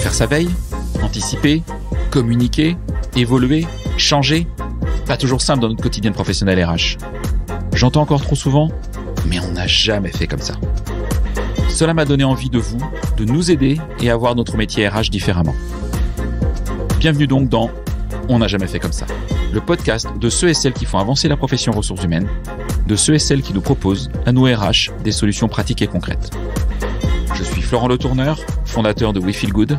Faire sa veille, anticiper, communiquer, évoluer, changer, pas toujours simple dans notre quotidien professionnel RH. J'entends encore trop souvent, mais on n'a jamais fait comme ça. Cela m'a donné envie de vous, de nous aider et avoir notre métier RH différemment. Bienvenue donc dans On n'a jamais fait comme ça, le podcast de ceux et celles qui font avancer la profession ressources humaines, de ceux et celles qui nous proposent, à nous RH, des solutions pratiques et concrètes. Je suis Florent Le fondateur de We Feel Good,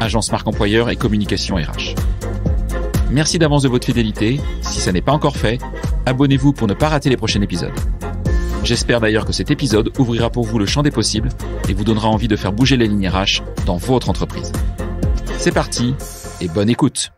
agence marque employeur et communication RH. Merci d'avance de votre fidélité. Si ça n'est pas encore fait, abonnez-vous pour ne pas rater les prochains épisodes. J'espère d'ailleurs que cet épisode ouvrira pour vous le champ des possibles et vous donnera envie de faire bouger les lignes RH dans votre entreprise. C'est parti et bonne écoute.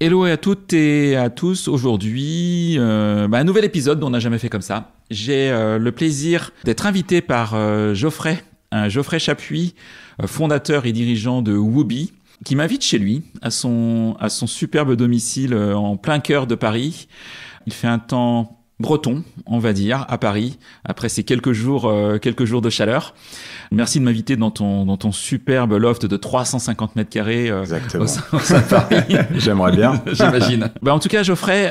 Hello à toutes et à tous. Aujourd'hui, euh, bah, un nouvel épisode dont on n'a jamais fait comme ça. J'ai euh, le plaisir d'être invité par euh, Geoffrey un Geoffrey Chapuis, euh, fondateur et dirigeant de Wubi, qui m'invite chez lui, à son, à son superbe domicile euh, en plein cœur de Paris. Il fait un temps breton, on va dire, à Paris, après ces quelques jours, euh, quelques jours de chaleur. Merci de m'inviter dans ton, dans ton superbe loft de 350 mètres carrés. Exactement. Paris. J'aimerais bien. J'imagine. Ben, en tout cas, Geoffrey,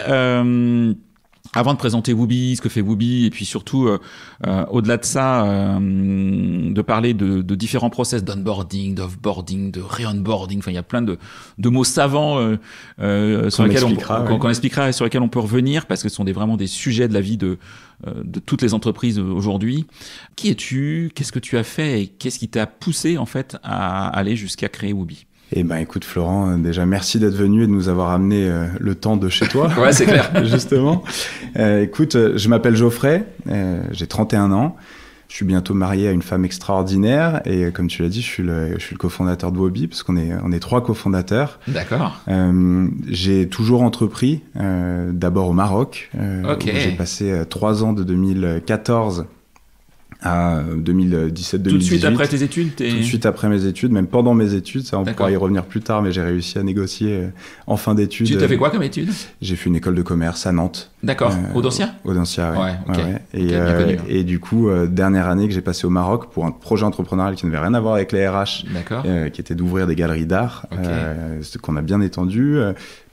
avant de présenter Wubi, ce que fait Wubi, et puis surtout, euh, euh, au-delà de ça, euh, de parler de, de différents process d'onboarding, d'offboarding, de re-onboarding. Enfin, il y a plein de, de mots savants sur lesquels on, qu'on, expliquera et sur lesquels on peut revenir parce que ce sont des, vraiment des sujets de la vie de, de toutes les entreprises aujourd'hui. Qui es-tu Qu'est-ce que tu as fait Et qu'est-ce qui t'a poussé en fait à aller jusqu'à créer Wubi eh ben, écoute, Florent, euh, déjà merci d'être venu et de nous avoir amené euh, le temps de chez toi. ouais, c'est clair. Justement. Euh, écoute, je m'appelle Geoffrey, j'ai 31 ans. Je suis bientôt marié à une femme extraordinaire et comme tu l'as dit, je suis le, je suis le cofondateur de Wobby parce qu'on est, on est trois cofondateurs. D'accord. j'ai toujours entrepris, d'abord au Maroc. Ok. J'ai passé trois ans de 2014 à 2017-2018. Euh, Tout de suite après tes études Tout de suite après mes études, même pendant mes études, ça on pourra y revenir plus tard, mais j'ai réussi à négocier euh, en fin d'études. Tu t'as euh, fait quoi comme études J'ai fait une école de commerce à Nantes. D'accord, euh, Audencia Audencia, oui. Ouais, ouais, Et, hein. et, du coup, dernière année que j'ai passé au Maroc pour un projet entrepreneurial qui n'avait rien à voir avec les RH, qui était d'ouvrir des galeries d'art, okay. qu'on a bien étendu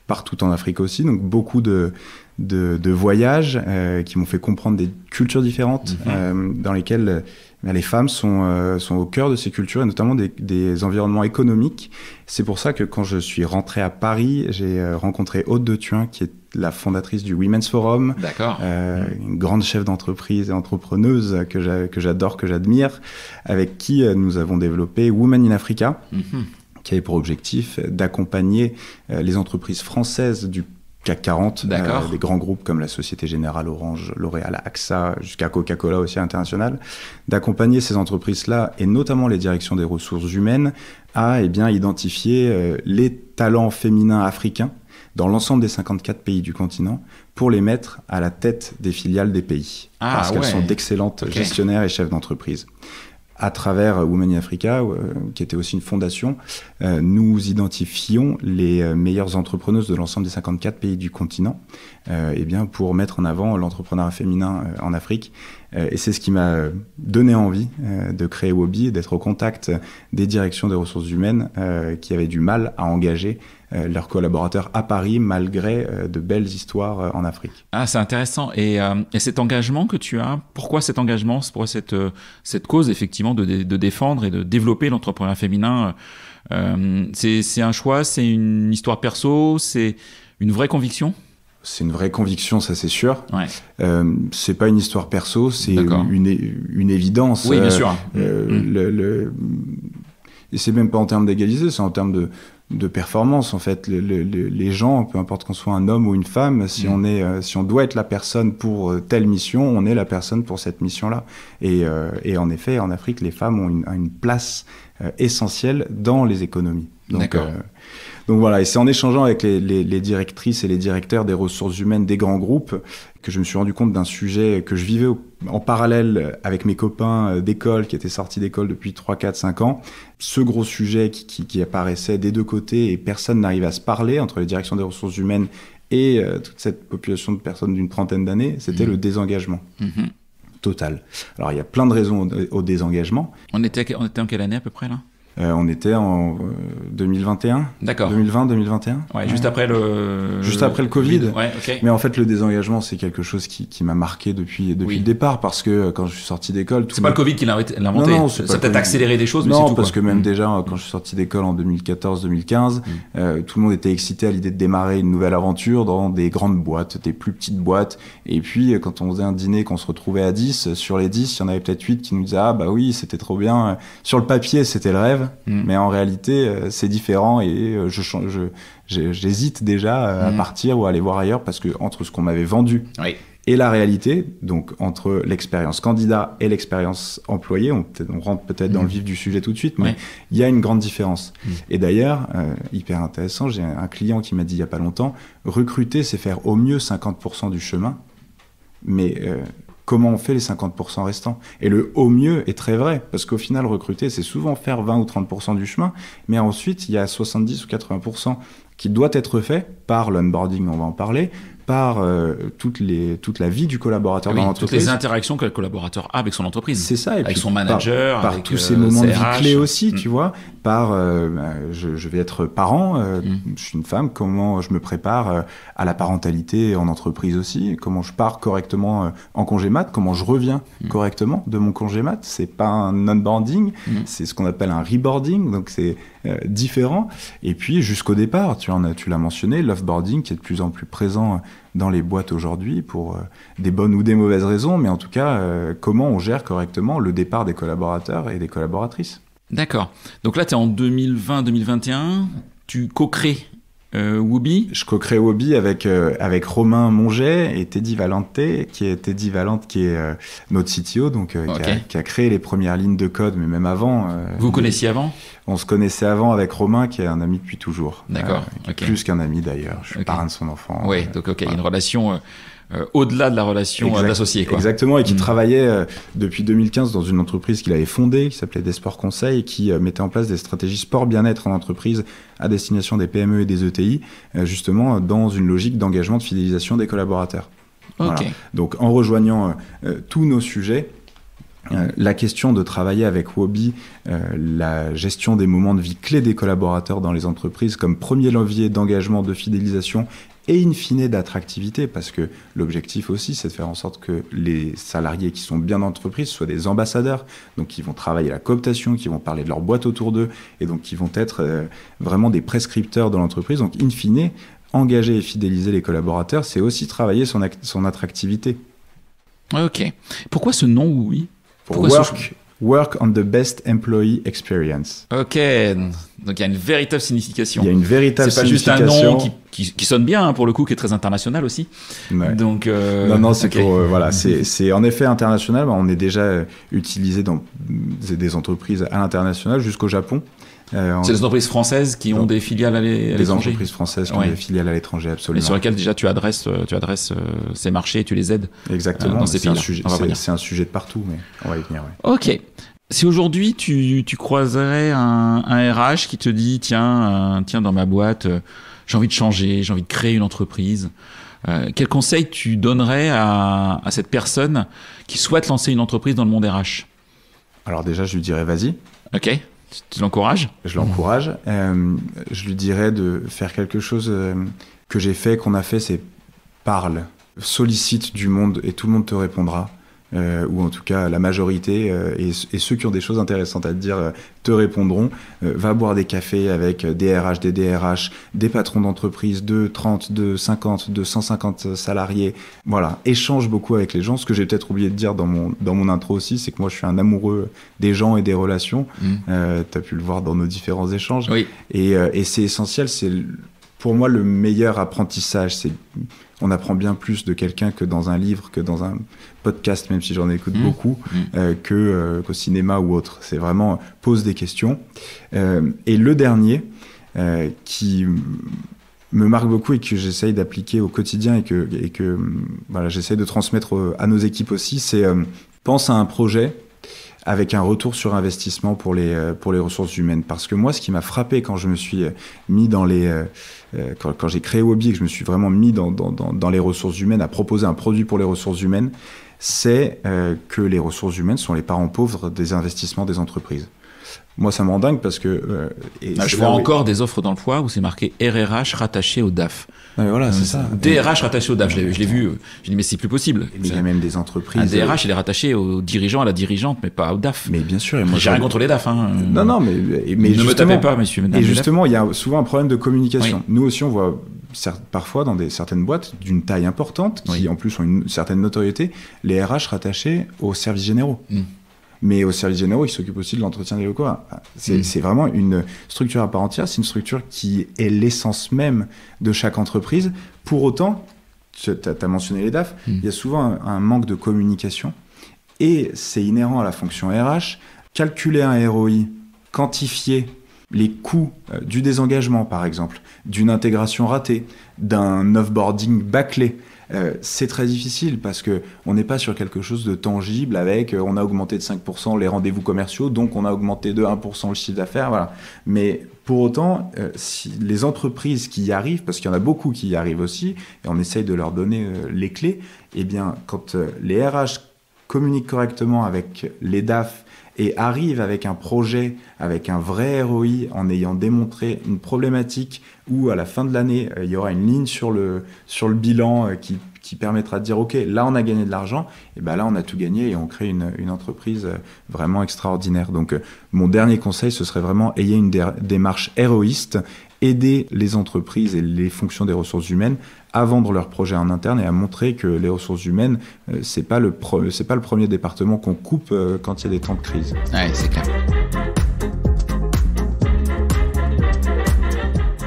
partout en Afrique aussi. Donc beaucoup de, de, voyages euh, qui m'ont fait comprendre des cultures différentes mhm. euh, dans lesquelles euh, ben, les femmes sont, sont au cœur de ces cultures et notamment des, environnements économiques. C'est pour ça que quand je suis rentré à Paris, j'ai rencontré Aude de Thuin, qui est la fondatrice du Women's Forum, une grande chef d'entreprise et entrepreneuse que j'adore, que j'admire, avec qui nous avons développé Women in Africa. Mhm. qui avait pour objectif d'accompagner les entreprises françaises du CAC 40, euh, des grands groupes comme la Société Générale, Orange, L'Oréal, AXA, jusqu'à Coca-Cola aussi international, d'accompagner ces entreprises-là et notamment les directions des ressources humaines à eh bien, identifier euh, les talents féminins africains dans l'ensemble des 54 pays du continent pour les mettre à la tête des filiales des pays. Ah, parce qu'elles sont d'excellentes gestionnaires et chefs d'entreprise à travers euh, Women in Africa, euh, qui était aussi une fondation, euh, nous identifions les meilleures entrepreneuses de l'ensemble des 54 pays du continent et eh bien, pour mettre en avant l'entrepreneuriat féminin en Afrique. et c'est ce qui m'a donné envie de créer Wobby et d'être au contact des directions des ressources humaines qui avaient du mal à engager euh, leurs collaborateurs à Paris malgré euh, de belles histoires euh, en Afrique. Ah, c'est intéressant. Et, cet engagement que tu as, pourquoi cet engagement Pourquoi cette, cette cause, effectivement, de, défendre et de développer l'entrepreneuriat féminin C'est un choix, c'est une histoire perso, c'est une vraie conviction c'est une vraie conviction, ça c'est sûr. Ouais. Euh, c'est pas une histoire perso, c'est une, évidence. Oui, bien sûr. Mm. le, Et c'est même pas en termes d'égalité, c'est en termes de, de performance en fait les gens peu importe qu'on soit un homme ou une femme si mm. on est euh, si on doit être la personne pour euh, telle mission on est la personne pour cette mission là euh, et, en effet en Afrique les femmes ont une, place essentielle dans les économies donc donc voilà, et c'est en échangeant avec les, directrices et les directeurs des ressources humaines des grands groupes que je me suis rendu compte d'un sujet que je vivais en parallèle avec mes copains euh, d'école qui étaient sortis d'école depuis 3, 4, 5 ans. Ce gros sujet qui, qui, apparaissait des deux côtés et personne n'arrivait à se parler entre les directions des ressources humaines et euh, toute cette population de personnes d'une trentaine d'années, c'était mmh. le désengagement. Mmh Total. Alors il y a plein de raisons au, au désengagement. On était, on était en quelle année à peu près là euh, on était en 2021. Euh, D'accord. 2020-2021. Ouais, Juste après le. Juste après le Covid. Ouais, Mais en fait, le désengagement, c'est quelque chose qui, qui m'a marqué depuis, depuis le départ parce que euh, quand je suis sorti d'école. C'est pas le Covid qui l'a inventé. Non, non ça peut-être accéléré des choses, non, mais parce que même mm. déjà, quand je suis sorti d'école en 2014-2015, mm. tout le monde était excité à l'idée de démarrer une nouvelle aventure dans des grandes boîtes, des plus petites boîtes. Et puis, quand on faisait un dîner, qu'on se retrouvait à 10, sur les 10, il y en avait peut-être 8 qui nous disaient Ah, bah oui, c'était trop bien. Sur le papier, c'était le rêve. Mm. Mais en réalité, euh, c'est différent et euh, j'hésite je, je, déjà euh, à mm. partir ou à aller voir ailleurs parce que entre ce qu'on m'avait vendu et la réalité, donc entre l'expérience candidat et l'expérience employée, on, rentre peut-être dans le mm. vif du sujet tout de suite, mais il y a une grande différence. Et d'ailleurs, hyper intéressant, j'ai un client qui m'a dit il y a pas longtemps, recruter, c'est faire au mieux 50% du chemin, mais comment on fait les 50% restants. Et le au mieux est très vrai, parce qu'au final, recruter, c'est souvent faire 20 ou 30% du chemin, mais ensuite, il y a 70 ou 80% qui doit être fait par l'onboarding, on va en parler, par euh, toutes les, toute la vie du collaborateur ah dans l'entreprise. Toutes les interactions que le collaborateur a avec son entreprise. C'est ça. avec son manager. Par, tous euh, ces moments de vie clés aussi, tu mm. vois. Euh, euh, je, vais être parent, euh, mm. je suis une femme, comment je me prépare à la parentalité en entreprise aussi, comment je pars correctement en congé mat, comment je reviens mm. correctement de mon congé mat. C'est pas un onboarding, mm. c'est ce qu'on appelle un reboarding, donc c'est différent. Et puis jusqu'au départ, tu as, tu l'as mentionné, l'offboarding qui est de plus en plus présent dans les boîtes aujourd'hui pour des bonnes ou des mauvaises raisons, mais en tout cas, comment on gère correctement le départ des collaborateurs et des collaboratrices. D'accord. Donc là, tu es en 2020-2021. Tu co-crées euh, Je co-crée Wooby avec, euh, avec Romain Monget et Teddy Valente, qui est, Teddy qui est euh, notre CTO, donc, euh, qui, a, créé les premières lignes de code, mais même avant. Vous connaissiez avant On se connaissait avant avec Romain, qui est un ami depuis toujours. D'accord. Plus qu'un ami d'ailleurs. Je suis parrain de son enfant. Oui, donc ok, une relation euh, au-delà de la relation euh, exact, d'associé. Exactement, et qui mm. travaillait euh, depuis 2015 dans une entreprise qu'il avait fondée, qui s'appelait Desport Conseil, qui mettait en place des stratégies sport bien-être en entreprise à destination des PME et des ETI, justement dans une logique d'engagement, de fidélisation des collaborateurs. Donc en rejoignant tous nos sujets, la question de travailler avec Wobby, la gestion des moments de vie clés des collaborateurs dans les entreprises comme premier levier d'engagement, de fidélisation et in fine d'attractivité, parce que l'objectif aussi, c'est de faire en sorte que les salariés qui sont bien d'entreprise soient des ambassadeurs, donc qui vont travailler la cooptation, qui vont parler de leur boîte autour d'eux, et donc qui vont être euh, vraiment des prescripteurs de l'entreprise. Donc in fine, engager et fidéliser les collaborateurs, c'est aussi travailler son, son attractivité. Ok. Pourquoi ce nom oui Pourquoi work, Work on the best employee experience. Ok, donc il y a une véritable signification. Il y a une véritable signification. C'est juste un nom qui, sonne bien hein, pour le coup, qui est très international aussi. Donc euh, non, non, c'est okay. Euh, voilà, c'est en effet international. On est déjà euh, utilisé dans des entreprises à l'international jusqu'au Japon. Euh, c'est des entreprises françaises qui ont des filiales à l'étranger. Des entreprises françaises qui ont des filiales à l'étranger, absolument. Et sur lesquelles déjà tu adresses, euh, tu adresses euh, ces marchés et tu les aides. Exactement. c'est un, sujet, un sujet de partout, mais on va y venir. Ouais. Ok. Si aujourd'hui tu, tu croiserais un, un, RH qui te dit tiens, tiens dans ma boîte, j'ai envie de changer, j'ai envie de créer une entreprise. quel conseil tu donnerais à, à cette personne qui souhaite lancer une entreprise dans le monde RH Alors déjà, je lui dirais vas-y. Ok. Tu l'encourages Je l'encourage. Euh, je lui dirais de faire quelque chose euh, que j'ai fait, qu'on a fait, c'est parle, sollicite du monde et tout le monde te répondra. Euh, ou en tout cas la majorité, euh, et, ceux qui ont des choses intéressantes à te dire euh, te répondront. va boire des cafés avec des RH, des DRH, des patrons d'entreprise de 30, de 50, de 150 salariés. Voilà, échange beaucoup avec les gens. Ce que j'ai peut-être oublié de dire dans mon, dans mon intro aussi, c'est que moi je suis un amoureux des gens et des relations. Mmh. t'as tu as pu le voir dans nos différents échanges. Et, et c'est essentiel, c'est pour moi le meilleur apprentissage. C'est on apprend bien plus de quelqu'un que dans un livre, que dans un, podcast, même si j'en écoute mmh. beaucoup, mmh. Euh, que euh, qu'au cinéma ou autre. C'est vraiment euh, pose des questions. et le dernier, qui me marque beaucoup et que j'essaye d'appliquer au quotidien et que, et que voilà, j'essaye de transmettre à nos équipes aussi, c'est pense à un projet avec un retour sur investissement pour les, pour les ressources humaines. Parce que moi, ce qui m'a frappé quand je me suis mis dans les... quand, j'ai créé Wobby et que je me suis vraiment mis dans, dans, dans, les ressources humaines, à proposer un produit pour les ressources humaines, c'est euh, que les ressources humaines sont les parents pauvres des investissements des entreprises. Moi, ça me parce que. Euh, ah, je vois encore des offres dans d'emploi où c'est marqué RRH rattaché au DAF. Ah, voilà, c'est euh, ça. DRH rattaché au DAF, je l'ai vu. J'ai dit, mais c'est plus possible. Il y a même des entreprises. Un DRH, il est rattaché au dirigeant, à la dirigeante, mais pas au DAF. Mais bien sûr. Et moi, J'ai rien contre les DAF. Hein. Non, non, mais. mais ne me tapez pas, messieurs. Et justement, il y a souvent un problème de communication. Nous aussi, on voit parfois dans des, certaines boîtes d'une taille importante, qui en plus ont une certaine notoriété, les RH rattachés aux services généraux. Mm. Mais aux services généraux, ils s'occupent aussi de l'entretien des locaux. Ah, mm. C'est vraiment une structure à part entière, c'est une structure qui est l'essence même de chaque entreprise. Pour autant, tu as, mentionné les DAF, mm. il y a souvent un, un manque de communication. Et c'est inhérent à la fonction RH. Calculer un ROI, quantifier les coûts euh, du désengagement, par exemple, d'une intégration ratée, d'un offboarding bâclé. Euh, c'est très difficile parce que on n'est pas sur quelque chose de tangible avec euh, on a augmenté de 5% les rendez-vous commerciaux, donc on a augmenté de 1% le chiffre d'affaires, voilà. Mais pour autant, si les entreprises qui y arrivent, parce qu'il y en a beaucoup qui y arrivent aussi, et on essaye de leur donner les clés, eh bien, quand les RH communiquent correctement avec les DAF et arrive avec un projet, avec un vrai ROI, en ayant démontré une problématique où à la fin de l'année, euh, il y aura une ligne sur le, sur le bilan euh, qui, qui permettra de dire, OK, là on a gagné de l'argent, et bien là on a tout gagné et on crée une, une entreprise euh, vraiment extraordinaire. Donc mon dernier conseil, ce serait vraiment ayez une démarche héroïste aider les entreprises et les fonctions des ressources humaines à vendre leurs projets en interne et à montrer que les ressources humaines, euh, c'est pas le c'est pas le premier département qu'on coupe euh, quand il y a des temps de crise. c'est clair.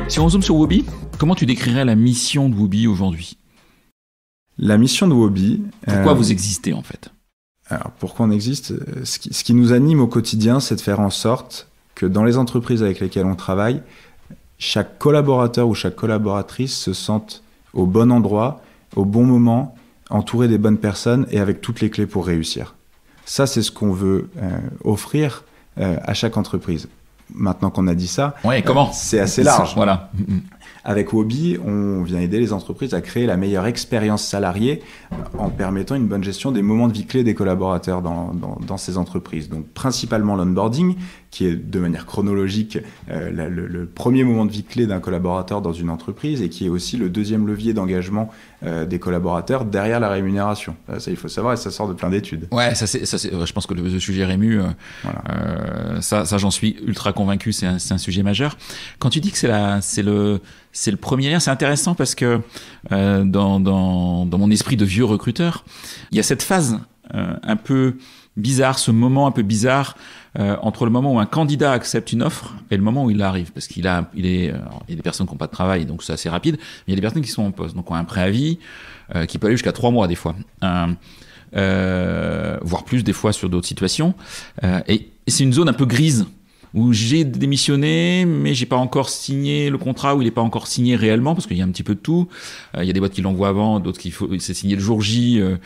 Si on zoome sur Wobby, comment tu décrirais la mission de Wobi aujourd'hui La mission de Wobby. Euh, pourquoi vous existez en fait Alors pourquoi on existe ce qui, ce qui nous anime au quotidien, c'est de faire en sorte que dans les entreprises avec lesquelles on travaille, chaque collaborateur ou chaque collaboratrice se sente au bon endroit, au bon moment, entouré des bonnes personnes et avec toutes les clés pour réussir. Ça, c'est ce qu'on veut euh, offrir euh, à chaque entreprise. Maintenant qu'on a dit ça, comment euh, c'est assez large. Voilà. Avec Wobby, on vient aider les entreprises à créer la meilleure expérience salariée en permettant une bonne gestion des moments de vie clés des collaborateurs dans, dans ces entreprises. Donc principalement l'onboarding, qui est de manière chronologique euh, le, premier moment de vie clé d'un collaborateur dans une entreprise et qui est aussi le deuxième levier d'engagement euh, des collaborateurs derrière la rémunération. Ça, il faut savoir et ça sort de plein d'études. Ouais, ça, ça je pense que le, sujet Rému, euh, euh, ça, ça j'en suis ultra convaincu, c'est un, un, sujet majeur. Quand tu dis que c'est c'est le, c'est le premier lien, c'est intéressant parce que dans, dans, dans, mon esprit de vieux recruteur, il y a cette phase un peu bizarre, ce moment un peu bizarre euh, entre le moment où un candidat accepte une offre et le moment où il arrive, parce qu'il a, est, euh, il y a des personnes qui n'ont pas de travail, donc c'est assez rapide, mais il y a des personnes qui sont en poste, donc a un préavis euh, qui peut aller jusqu'à trois mois des fois, voire plus des fois sur d'autres situations, et c'est une zone un peu grise où j'ai démissionné, mais j'ai pas encore signé le contrat, où il n'est pas encore signé réellement, parce qu'il y a un petit peu de tout. Euh, il y a des boîtes qui l'envoient avant, d'autres qui s'est signé le jour J euh,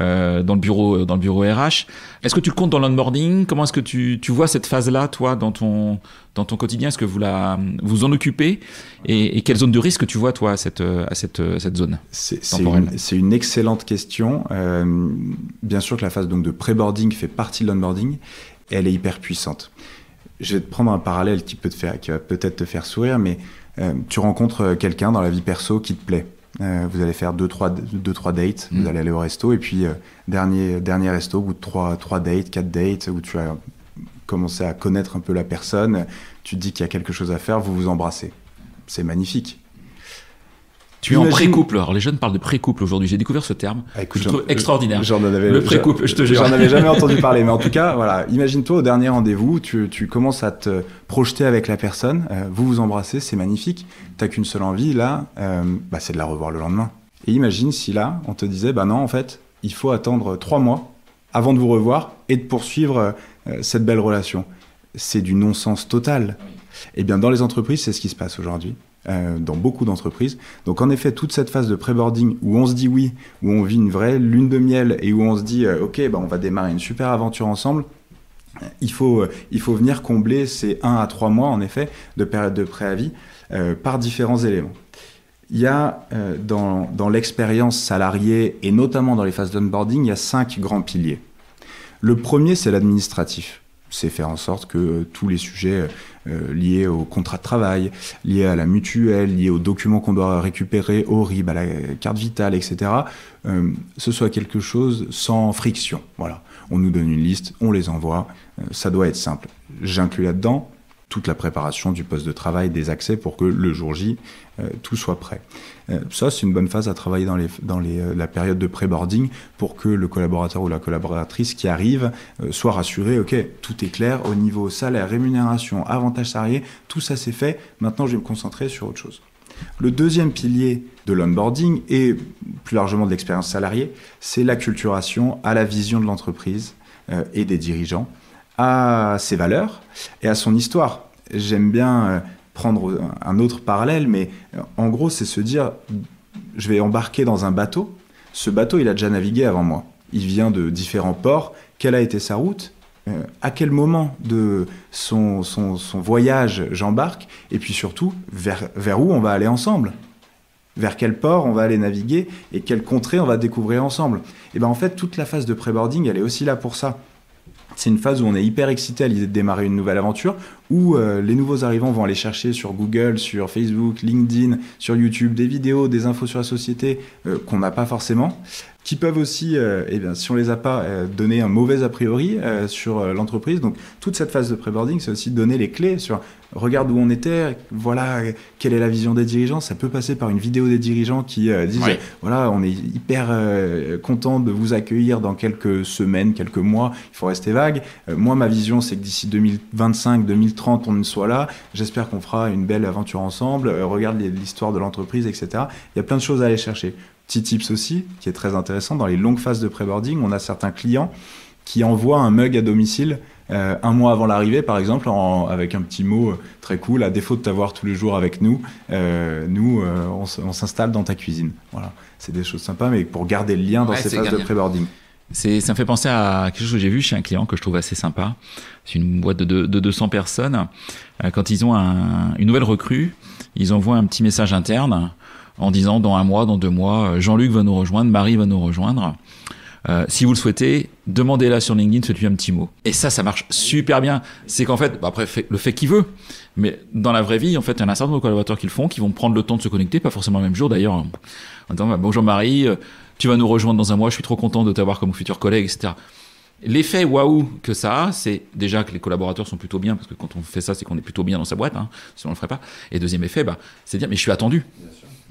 euh, dans le bureau, dans le bureau RH. Est-ce que tu le comptes dans l'onboarding Comment est-ce que tu, tu, vois cette phase-là, toi, dans ton dans ton quotidien Est-ce que vous la vous en occupez et, quelle zone de risque tu vois, toi, à cette à cette, cette zone c'est, C'est une, excellente question. bien sûr que la phase donc de pré-boarding fait partie de l'onboarding. Elle est hyper puissante je vais te prendre un parallèle qui peut te faire, qui va peut-être te faire sourire, mais euh, tu rencontres euh, quelqu'un dans la vie perso qui te plaît. Euh, vous allez faire 2-3 deux, trois, dates, vous mm. allez aller au resto, et puis dernier, dernier resto, ou 3 trois, dates, 4 dates, où tu as commencé à connaître un peu la personne, tu te dis qu'il y a quelque chose à faire, vous vous embrassez. C'est magnifique. Tu es en pré-couple. Alors, les jeunes parlent de pré-couple aujourd'hui. J'ai découvert ce terme. Ah, trouve extraordinaire. le pré-couple, je te jure. J'en avais jamais entendu parler. Mais en tout cas, voilà. Imagine-toi au dernier rendez-vous, tu, commences à te projeter avec la personne. Euh, vous vous embrassez, c'est magnifique. T'as qu'une seule envie, là, euh, bah, c'est de la revoir le lendemain. Et imagine si là, on te disait, bah non, en fait, il faut attendre trois mois avant de vous revoir et de poursuivre euh, cette belle relation. C'est du non-sens total. Eh bien, dans les entreprises, c'est ce qui se passe aujourd'hui. Euh, dans beaucoup d'entreprises. Donc en effet, toute cette phase de pré-boarding où on se dit oui, où on vit une vraie lune de miel et où on se dit euh, ok, bah, on va démarrer une super aventure ensemble. Euh, il faut, il faut venir combler ces 1 à 3 mois, en effet, de période de préavis par différents éléments. Il y a dans, dans l'expérience salariée et notamment dans les phases d'onboarding, il y a cinq grands piliers. Le premier, c'est l'administratif c'est faire en sorte que euh, tous les sujets euh, liés au contrat de travail, liés à la mutuelle, liés aux documents qu'on doit récupérer, au RIB, à la carte vitale, etc., euh, ce soit quelque chose sans friction. Voilà. On nous donne une liste, on les envoie, ça doit être simple. J'inclus là-dedans toute la préparation du poste de travail, des accès pour que le jour J, euh, tout soit prêt. Euh, ça, c'est une bonne phase à travailler dans, les, dans euh, la période de pré-boarding pour que le collaborateur ou la collaboratrice qui arrive soit rassuré, ok, tout est clair au niveau salaire, rémunération, avantages salariés, tout ça c'est fait, maintenant je vais me concentrer sur autre chose. Le deuxième pilier de l'onboarding et plus largement de l'expérience salariée, c'est l'acculturation à la vision de l'entreprise et des dirigeants à ses valeurs et à son histoire. J'aime bien euh, prendre euh, un autre parallèle, mais euh, en gros, c'est se dire, je vais embarquer dans un bateau. Ce bateau, il a déjà navigué avant moi. Il vient de différents ports. Quelle a été sa route À quel moment de son, voyage j'embarque Et puis surtout, vers, vers où on va aller ensemble vers quel port on va aller naviguer et quelle contrée on va découvrir ensemble. Et bien en fait, toute la phase de pré-boarding, elle est aussi là pour ça. C'est une phase où on est hyper excité à l'idée de démarrer une nouvelle aventure, où euh, les nouveaux arrivants vont aller chercher sur Google, sur Facebook, LinkedIn, sur YouTube, des vidéos, des infos sur la société euh, qu'on n'a pas forcément qui peuvent aussi, euh, eh bien, si on les a pas, euh, donner un mauvais a priori euh, sur l'entreprise. Donc toute cette phase de pré-boarding, c'est aussi donner les clés sur regarde où on était, voilà quelle est la vision des dirigeants. Ça peut passer par une vidéo des dirigeants qui disent voilà, on est hyper content de vous accueillir dans quelques semaines, quelques mois. Il faut rester vague. moi, ma vision, c'est que d'ici 2025, 2030, on soit là. J'espère qu'on fera une belle aventure ensemble. regarde l'histoire de l'entreprise, etc. Il y a plein de choses à aller chercher. Petit tips aussi, qui est très intéressant, dans les longues phases de pré-boarding, on a certains clients qui envoient un mug à domicile euh, un mois avant l'arrivée, par exemple, avec un petit mot euh, très cool, à défaut de t'avoir tous les jours avec nous, euh, nous, on, s'installe dans ta cuisine. Voilà, c'est des choses sympas, mais pour garder le lien dans ces phases de pré-boarding. C'est, ça me fait penser à quelque chose que j'ai vu chez un client que je trouve assez sympa. C'est une boîte de, de, 200 personnes. quand ils ont une nouvelle recrue, ils envoient un petit message interne en disant dans un mois, dans deux mois, euh, Jean-Luc va nous rejoindre, Marie va nous rejoindre. Euh, si vous le souhaitez, demandez-la sur LinkedIn, faites-lui un petit mot. Et ça, ça marche super bien. C'est qu'en fait, bah, après, le fait qu'il veut, mais dans la vraie vie, en fait, il y en a un certain nombre de collaborateurs qui le font, qui vont prendre le temps de se connecter, pas forcément le même jour d'ailleurs, en disant bah, Bonjour Marie, euh, tu vas nous rejoindre dans un mois, je suis trop content de t'avoir comme futur collègue, etc. L'effet waouh que ça a, c'est déjà que les collaborateurs sont plutôt bien, parce que quand on fait ça, c'est qu'on est plutôt bien dans sa boîte, hein, si on le ferait pas. Et deuxième effet, bah, c'est dire Mais je suis attendu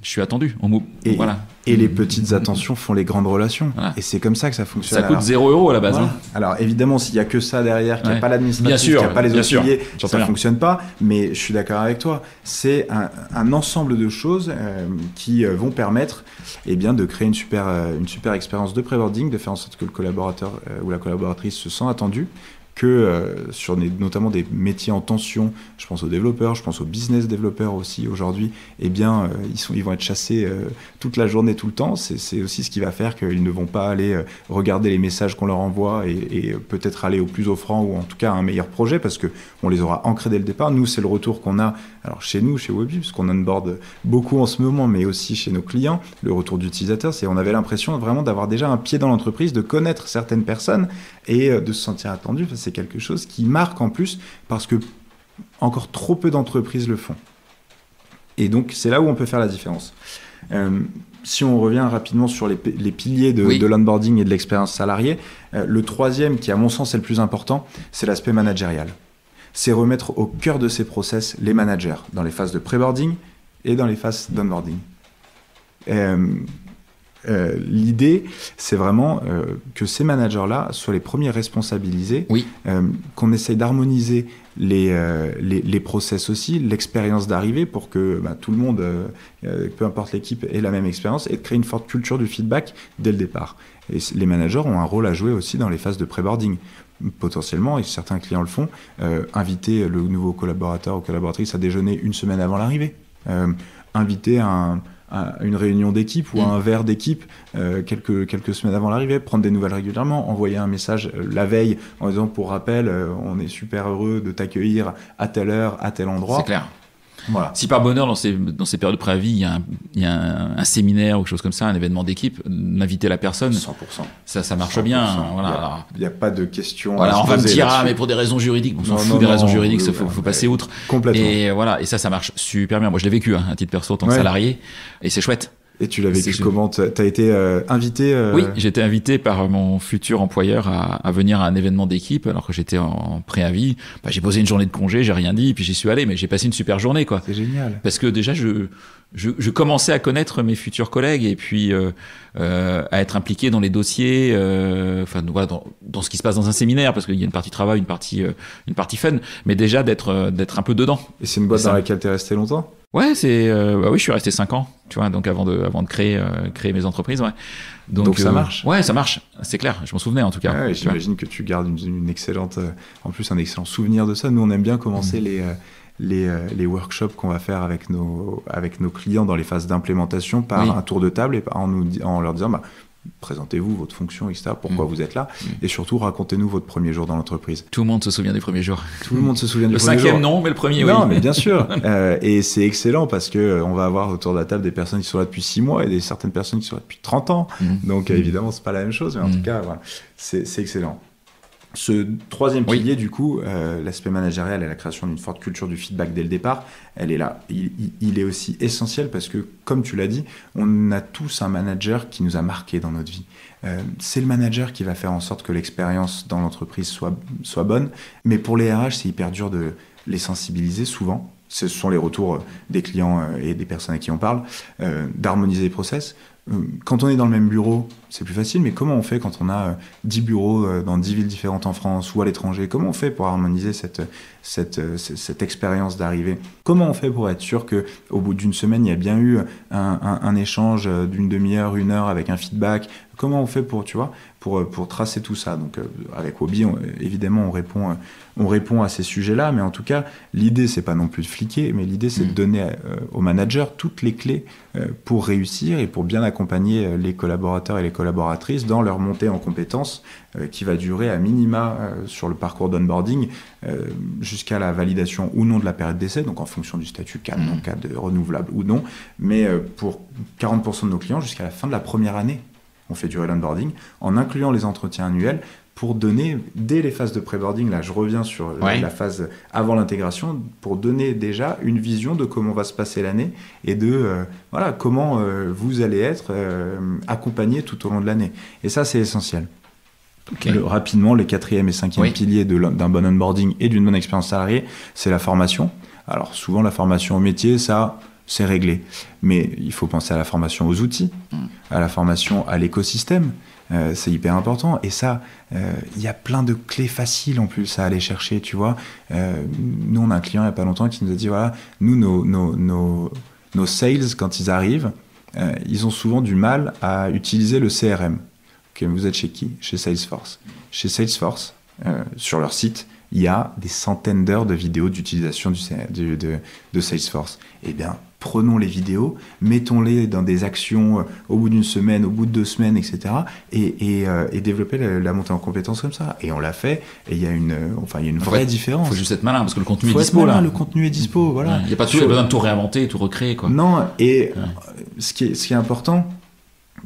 je suis attendu. en et, voilà. et les petites attentions font les grandes relations. Et c'est comme ça que ça fonctionne. Ça coûte 0 euros à la base. Hein. Alors évidemment, s'il n'y a que ça derrière, qu'il n'y a pas l'administration, qu'il n'y a pas les outils, ça ne fonctionne pas. Mais je suis d'accord avec toi. C'est un, ensemble de choses euh, qui euh, vont permettre eh bien, de créer une super, euh, une super expérience de pré-boarding de faire en sorte que le collaborateur ou la collaboratrice se sent attendu, que euh, sur notamment des métiers en tension, je pense aux développeurs, je pense aux business développeurs aussi aujourd'hui, eh bien, euh, ils, sont, vont être chassés euh, toute la journée, tout le temps. C'est aussi ce qui va faire qu'ils ne vont pas aller regarder les messages qu'on leur envoie et, peut-être aller au plus offrant ou en tout cas à un meilleur projet parce que on les aura ancrés dès le départ. Nous, c'est le retour qu'on a, alors chez nous, chez Webby, parce qu'on onboard beaucoup en ce moment, mais aussi chez nos clients, le retour d'utilisateurs, c'est on avait l'impression vraiment d'avoir déjà un pied dans l'entreprise, de connaître certaines personnes et euh, de se sentir attendu. c'est quelque chose qui marque en plus parce que encore trop peu d'entreprises le font. Et donc, c'est là où on peut faire la différence. Euh, si on revient rapidement sur les, piliers de, l'onboarding et de l'expérience salariée, euh, le troisième, qui à mon sens est le plus important, c'est l'aspect managérial. C'est remettre au cœur de ces process les managers dans les phases de pré-boarding et dans les phases d'onboarding. Euh, euh, l'idée, c'est vraiment euh, que ces managers-là soient les premiers responsabilisés, euh, qu'on essaye d'harmoniser les, les, process aussi, l'expérience d'arrivée pour que bah, tout le monde, peu importe l'équipe, ait la même expérience et de créer une forte culture du feedback dès le départ. Et les managers ont un rôle à jouer aussi dans les phases de pré-boarding potentiellement, et certains clients le font, inviter le nouveau collaborateur ou collaboratrice à déjeuner une semaine avant l'arrivée, inviter un, à une réunion d'équipe ou à mm. un verre d'équipe euh, quelques, quelques semaines avant l'arrivée, prendre des nouvelles régulièrement, envoyer un message euh, la veille en disant pour rappel, euh, on est super heureux de t'accueillir à telle heure, à tel endroit. clair. Si par bonheur, dans ces, dans ces périodes de préavis, il y a, un, il y a un, séminaire ou quelque chose comme ça, un événement d'équipe, d'inviter la personne. 100%. Ça, ça marche bien. Voilà. Il n'y a, pas de question. Voilà, on va me dire, ah, mais pour des raisons juridiques. On s'en fout des raisons juridiques, il faut, passer outre. Complètement. Et voilà. Et ça, ça marche super bien. Moi, je l'ai vécu, hein, à titre perso, en tant que salarié. Et c'est chouette. Et tu l'as dit comment Tu as été euh, invité euh... Oui, j'étais invité par mon futur employeur à, venir à un événement d'équipe alors que j'étais en préavis. Bah, j'ai posé une journée de congé, j'ai rien dit, puis j'y suis allé, mais j'ai passé une super journée. quoi. C'est génial. Parce que déjà, je, je, je, commençais à connaître mes futurs collègues et puis euh, euh, à être impliqué dans les dossiers, euh, enfin voilà, dans, dans, ce qui se passe dans un séminaire, parce qu'il y a une partie travail, une partie, euh, une partie fun, mais déjà d'être euh, d'être un peu dedans. Et c'est une boîte dans laquelle t'es resté longtemps Ouais, c'est bah oui, je suis resté cinq ans, tu vois, donc avant de avant de créer créer mes entreprises, ouais. Donc, ça marche. Ouais, ça marche, c'est clair. Je m'en souvenais en tout cas. Ouais, J'imagine que tu gardes une, excellente, en plus un excellent souvenir de ça. Nous, on aime bien commencer mmh. les euh, les, workshops qu'on va faire avec nos, avec nos clients dans les phases d'implémentation par un tour de table et en, leur disant bah, présentez-vous votre fonction, etc. Pourquoi mm. vous êtes là mm. Et surtout, racontez-nous votre premier jour dans l'entreprise. Tout le monde se souvient du premier jour. Tout le monde se souvient du premier Le cinquième, non, mais le premier, non, oui. mais bien sûr. Euh, et c'est excellent parce qu'on euh, va avoir autour de la table des personnes qui sont là depuis six mois et des certaines personnes qui sont là depuis 30 ans. Mm. Donc, évidemment, c'est pas la même chose, mais en tout cas, C'est excellent. Ce troisième pilier, du coup, euh, l'aspect managérial et la création d'une forte culture du feedback dès le départ, elle est là. Il, est aussi essentiel parce que, comme tu l'as dit, on a tous un manager qui nous a marqué dans notre vie. Euh, c'est le manager qui va faire en sorte que l'expérience dans l'entreprise soit, soit bonne. Mais pour les RH, c'est hyper dur de les sensibiliser souvent. Ce sont les retours des clients euh, et des personnes à qui on parle, d'harmoniser les process, euh, quand on est dans le même bureau, c'est plus facile, mais comment on fait quand on a 10 euh, bureaux euh, dans 10 villes différentes en France ou à l'étranger Comment on fait pour harmoniser cette, cette, cette, expérience d'arrivée Comment on fait pour être sûr qu'au bout d'une semaine, il y a bien eu un, un, échange d'une demi-heure, une heure avec un feedback Comment on fait pour, tu vois, pour, pour tracer tout ça Donc, avec Wobby évidemment, on répond, on répond à ces sujets-là, mais en tout cas, l'idée, c'est pas non plus de fliquer, mais l'idée, c'est de mmh. donner au manager toutes les clés euh, pour réussir et pour bien accompagner euh, les collaborateurs et les collaboratrices dans leur montée en compétences euh, qui va durer à minima sur le parcours d'onboarding jusqu'à la validation ou non de la période d'essai, donc en fonction du statut cadre, non mmh. cas renouvelable ou non, mais pour 40% de nos clients jusqu'à la fin de la première année on fait durer l'onboarding, en incluant les entretiens annuels, pour donner, dès les phases de pré-boarding, là je reviens sur la phase avant l'intégration, pour donner déjà une vision de comment va se passer l'année et de euh, voilà, comment euh, vous allez être euh, accompagné tout au long de l'année. Et ça c'est essentiel. rapidement, les quatrième et cinquième piliers d'un bon onboarding et d'une bonne expérience salariée, c'est la formation. Alors souvent la formation au métier, ça c'est réglé. Mais il faut penser à la formation aux outils, mm. à la formation à l'écosystème. Euh, c'est hyper important. Et ça, euh, il y a plein de clés faciles en plus à aller chercher, tu vois. Euh, nous, on a un client il n'y a pas longtemps qui nous a dit, voilà, nous, nos, nos, sales, quand ils arrivent, ils ont souvent du mal à utiliser le CRM. que vous êtes chez qui Chez Salesforce. Chez Salesforce, sur leur site, il y a des centaines d'heures de vidéos d'utilisation de, de, Salesforce. Eh bien, prenons les vidéos, mettons-les dans des actions euh, au bout d'une semaine, au bout de deux semaines, etc. Euh, et, développer la, montée en compétences comme ça. Et on l'a fait, et il y a une, euh, enfin, il y a une vraie différence. Il faut juste être malin, parce que le contenu est dispo. Être malin, Le contenu est dispo, mm. voilà. Il n'y a pas besoin de tout réinventer, tout recréer. Quoi. Non, et ce, ce qui est important,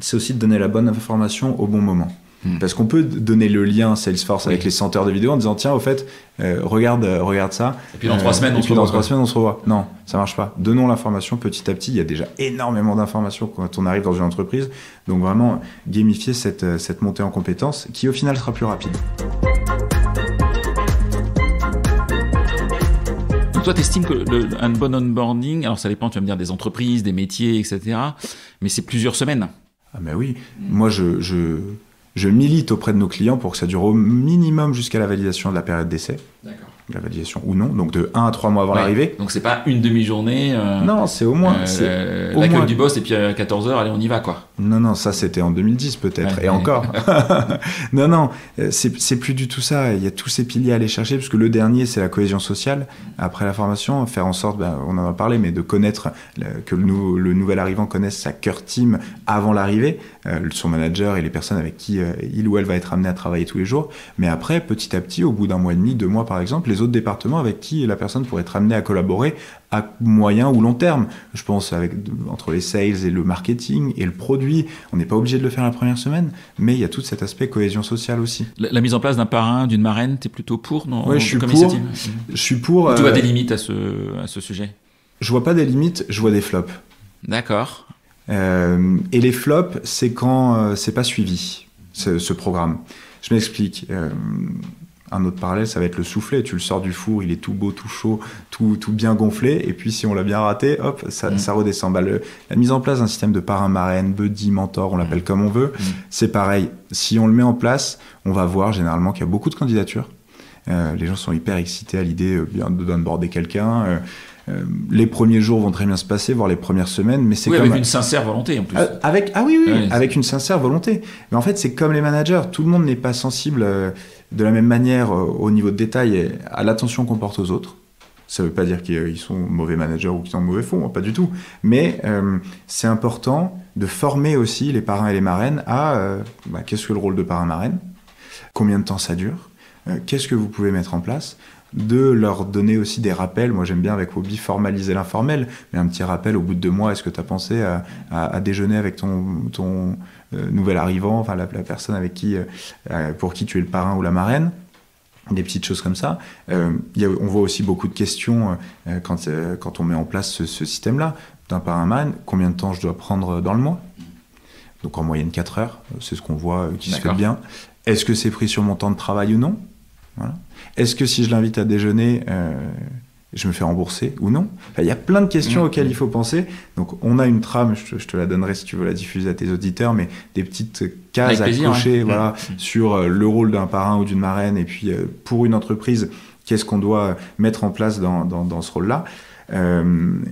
c'est aussi de donner la bonne information au bon moment. Hmm. Parce qu'on peut donner le lien Salesforce avec les senteurs de vidéos en disant tiens, au fait, euh, regarde, euh, regarde ça. Et puis dans trois euh, semaines, on se revoit. Non, ça marche pas. Donnons l'information petit à petit. Il y a déjà énormément d'informations quand on arrive dans une entreprise. Donc vraiment, gamifier cette, montée en compétences qui au final sera plus rapide. toi, tu estimes que le, un bon onboarding, alors ça dépend, tu vas me dire, des entreprises, des métiers, etc., mais c'est plusieurs semaines. Ah ben oui, moi je, je milite auprès de nos clients pour que ça dure au minimum jusqu'à la validation de la période d'essai. D'accord. La validation ou non, donc de 1 à 3 mois avant l'arrivée. Donc c'est pas une demi-journée. Euh, non, c'est au moins. Euh, euh L'accueil du boss et puis à 14h, allez, on y va quoi. Non, non, ça c'était en 2010 peut-être, et encore. non, non, euh, c'est plus du tout ça. Il y a tous ces piliers à aller chercher, puisque le dernier c'est la cohésion sociale. Après la formation, faire en sorte, ben, on en a parlé, mais de connaître, que le, le nouvel arrivant connaisse sa cœur team avant l'arrivée, euh, son manager et les personnes avec qui euh, il ou elle va être amené à travailler tous les jours. Mais après, petit à petit, au bout d'un mois et demi, deux mois par exemple, les autres départements avec qui la personne pourrait être amenée à collaborer à moyen ou long terme. Je pense avec, entre les sales et le marketing et le produit, on n'est pas obligé de le faire la première semaine, mais il y a tout cet aspect cohésion sociale aussi. La, mise en place d'un parrain, d'une marraine, tu es plutôt pour non Oui, je suis pour. Je suis pour. Tu vois euh, des limites à ce, à ce sujet Je vois pas des limites, je vois des flops. D'accord. Euh, et les flops, c'est quand euh, c'est pas suivi, ce, programme. Je m'explique. Euh, un autre parallèle, ça va être le soufflé. Tu le sors du four, il est tout beau, tout chaud, tout, tout bien gonflé. Et puis, si on l'a bien raté, hop, ça, mm. ça redescend. Bah, la mise en place d'un système de parrain, marraine, buddy, mentor, on l'appelle mm. comme on veut, mm. c'est pareil. Si on le met en place, on va voir généralement qu'il y a beaucoup de candidatures. les gens sont hyper excités à l'idée de border quelqu'un. Euh, les premiers jours vont très bien se passer, voire les premières semaines, mais c'est oui, comme... avec une sincère volonté en plus. Euh, ah oui oui, avec une sincère volonté. Mais en fait c'est comme les managers, tout le monde n'est pas sensible euh, de la même manière au niveau de détail et à l'attention qu'on porte aux autres. Ça ne veut pas dire qu'ils sont mauvais managers ou qu'ils sont mauvais fond, pas du tout. Mais c'est important de former aussi les parrains et les marraines à bah, qu'est-ce que le rôle de parrain-marraine, combien de temps ça dure, qu'est-ce que vous pouvez mettre en place de leur donner aussi des rappels. Moi, j'aime bien avec Hobby formaliser l'informel, mais un petit rappel au bout de deux mois, est-ce que tu as pensé à, déjeuner avec ton, euh, nouvel arrivant, enfin la, personne avec qui, euh, euh, pour qui tu es le parrain ou la marraine des petites choses comme ça. on voit aussi beaucoup de questions quand, on met en place ce, système-là. D'un parrain man, combien de temps je dois prendre dans le mois Donc en moyenne 4 heures, c'est ce qu'on voit qui se fait bien. Est-ce que c'est pris sur mon temps de travail ou non est-ce que si je l'invite à déjeuner, euh, je me fais rembourser ou non Il y a plein de questions mm. auxquelles il faut penser. Donc, on a une trame, je te, la donnerai si tu veux la diffuser à tes auditeurs, mais des petites cases à cocher voilà, mm. sur euh, le rôle d'un parrain ou d'une marraine, et puis euh, pour une entreprise, qu'est-ce qu'on doit mettre en place dans, ce rôle-là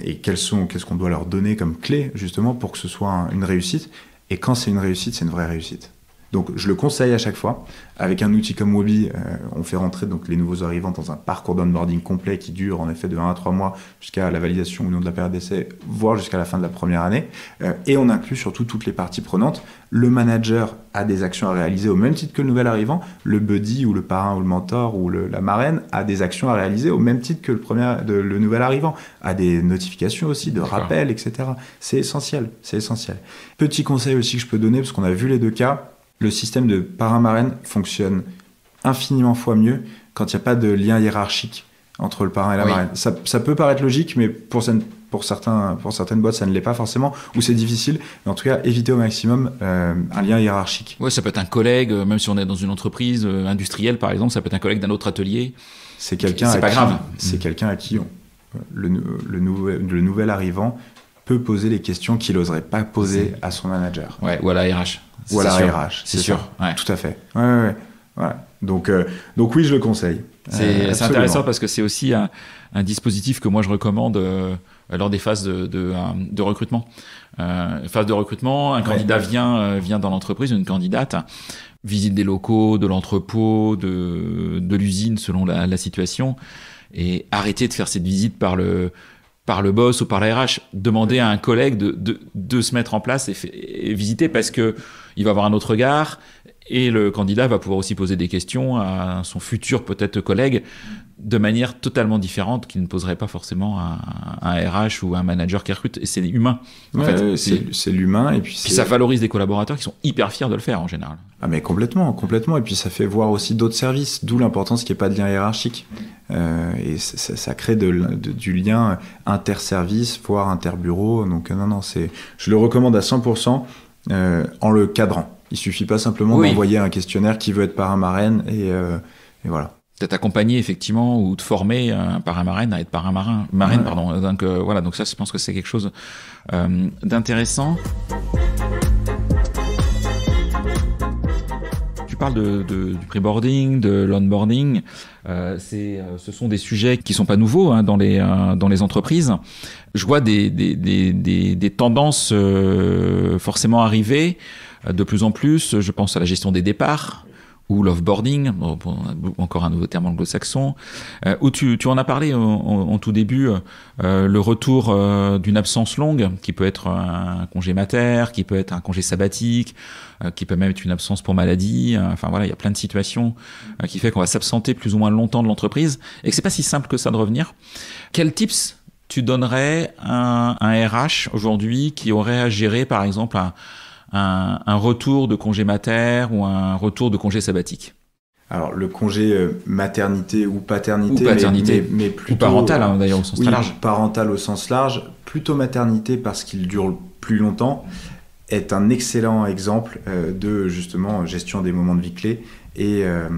et qu'est-ce qu'on doit leur donner comme clé justement pour que ce soit une réussite. Et quand c'est une réussite, c'est une vraie réussite. Donc je le conseille à chaque fois. Avec un outil comme Wobby, euh, on fait rentrer donc les nouveaux arrivants dans un parcours d'onboarding complet qui dure en effet de 1 à 3 mois jusqu'à la validation ou non de la période d'essai, voire jusqu'à la fin de la première année. Euh, et on inclut surtout toutes les parties prenantes. Le manager a des actions à réaliser au même titre que le nouvel arrivant. Le buddy ou le parrain ou le mentor ou la marraine a des actions à réaliser au même titre que le, premier, le nouvel arrivant. A des notifications aussi, de rappel, etc. C'est essentiel. C'est essentiel. Petit conseil aussi que je peux donner parce qu'on a vu les deux cas le système de parrain fonctionne infiniment fois mieux quand il n'y a pas de lien hiérarchique entre le parrain et la marraine. Ça, peut paraître logique, mais pour, pour certaines boîtes, ça ne l'est pas forcément, ou c'est difficile. Mais en tout cas, éviter au maximum euh, un lien hiérarchique. Oui, ça peut être un collègue, euh, même si on est dans une entreprise euh, industrielle, par exemple, ça peut être un collègue d'un autre atelier. C'est quelqu'un pas grave. C'est mm. quelqu'un à qui le, nouvel, arrivant peut poser les questions qu'il n'oserait pas poser à son manager. Ouais, ou à la RH ou à RH. C'est sûr, tout à fait. Ouais, Donc, euh, donc oui, je le conseille. C'est euh, intéressant parce que c'est aussi un, dispositif que moi je recommande euh, lors des phases de, de, recrutement. phase de recrutement, un candidat vient, vient dans l'entreprise, une candidate visite des locaux, de l'entrepôt, de, l'usine selon la, la situation et arrêter de faire cette visite par le par le boss ou par la RH. à un collègue de, de, se mettre en place et, et, visiter parce que il va avoir un autre regard, et le candidat va pouvoir aussi poser des questions à son futur peut-être collègue de manière totalement différente qu'il ne poserait pas forcément à, un RH ou à un manager qui recrute. Et c'est humain. C'est, l'humain. Et puis, ça valorise des collaborateurs qui sont hyper fiers de le faire en général. Ah mais complètement, complètement. Et puis ça fait voir aussi d'autres services, d'où l'importance qu'il n'y ait pas de lien hiérarchique. Euh, et ça, crée du lien inter-service, voire inter-bureau. Donc euh, non, non, c'est, je le recommande à 100% euh, en le cadrant. Il suffit pas simplement d'envoyer un questionnaire qui veut être parrain marraine et, euh, et voilà. peut-être accompagné effectivement ou de former un parrain marraine à être parrain marin marraine pardon. Donc euh, voilà donc ça je pense que c'est quelque chose euh, d'intéressant. Tu parles de, de, du pre boarding de l'onboarding. Euh, c'est, euh, ce sont des sujets qui sont pas nouveaux hein, dans les euh, dans les entreprises. Je vois des des, des, des, des tendances forcément arriver de plus en plus. Je pense à la gestion des départs ou l'offboarding, encore un nouveau terme anglo-saxon, euh, où tu, en as parlé en, tout début, euh, le retour euh, d'une absence longue, qui peut être un congé mater, qui peut être un congé sabbatique, qui peut même être une absence pour maladie, enfin voilà, il y a plein de situations qui fait qu'on va s'absenter plus ou moins longtemps de l'entreprise, et que c'est pas si simple que ça de revenir. quels tips tu donnerais à un, un RH aujourd'hui qui aurait à gérer, par exemple, un un, retour de congé mater ou un retour de congé sabbatique alors le congé euh, maternité ou paternité, ou mais, parental hein, d'ailleurs au sens large. Parental au sens large, plutôt maternité parce qu'il dure plus longtemps, est un excellent exemple euh, de justement gestion des moments de vie clés et, euh,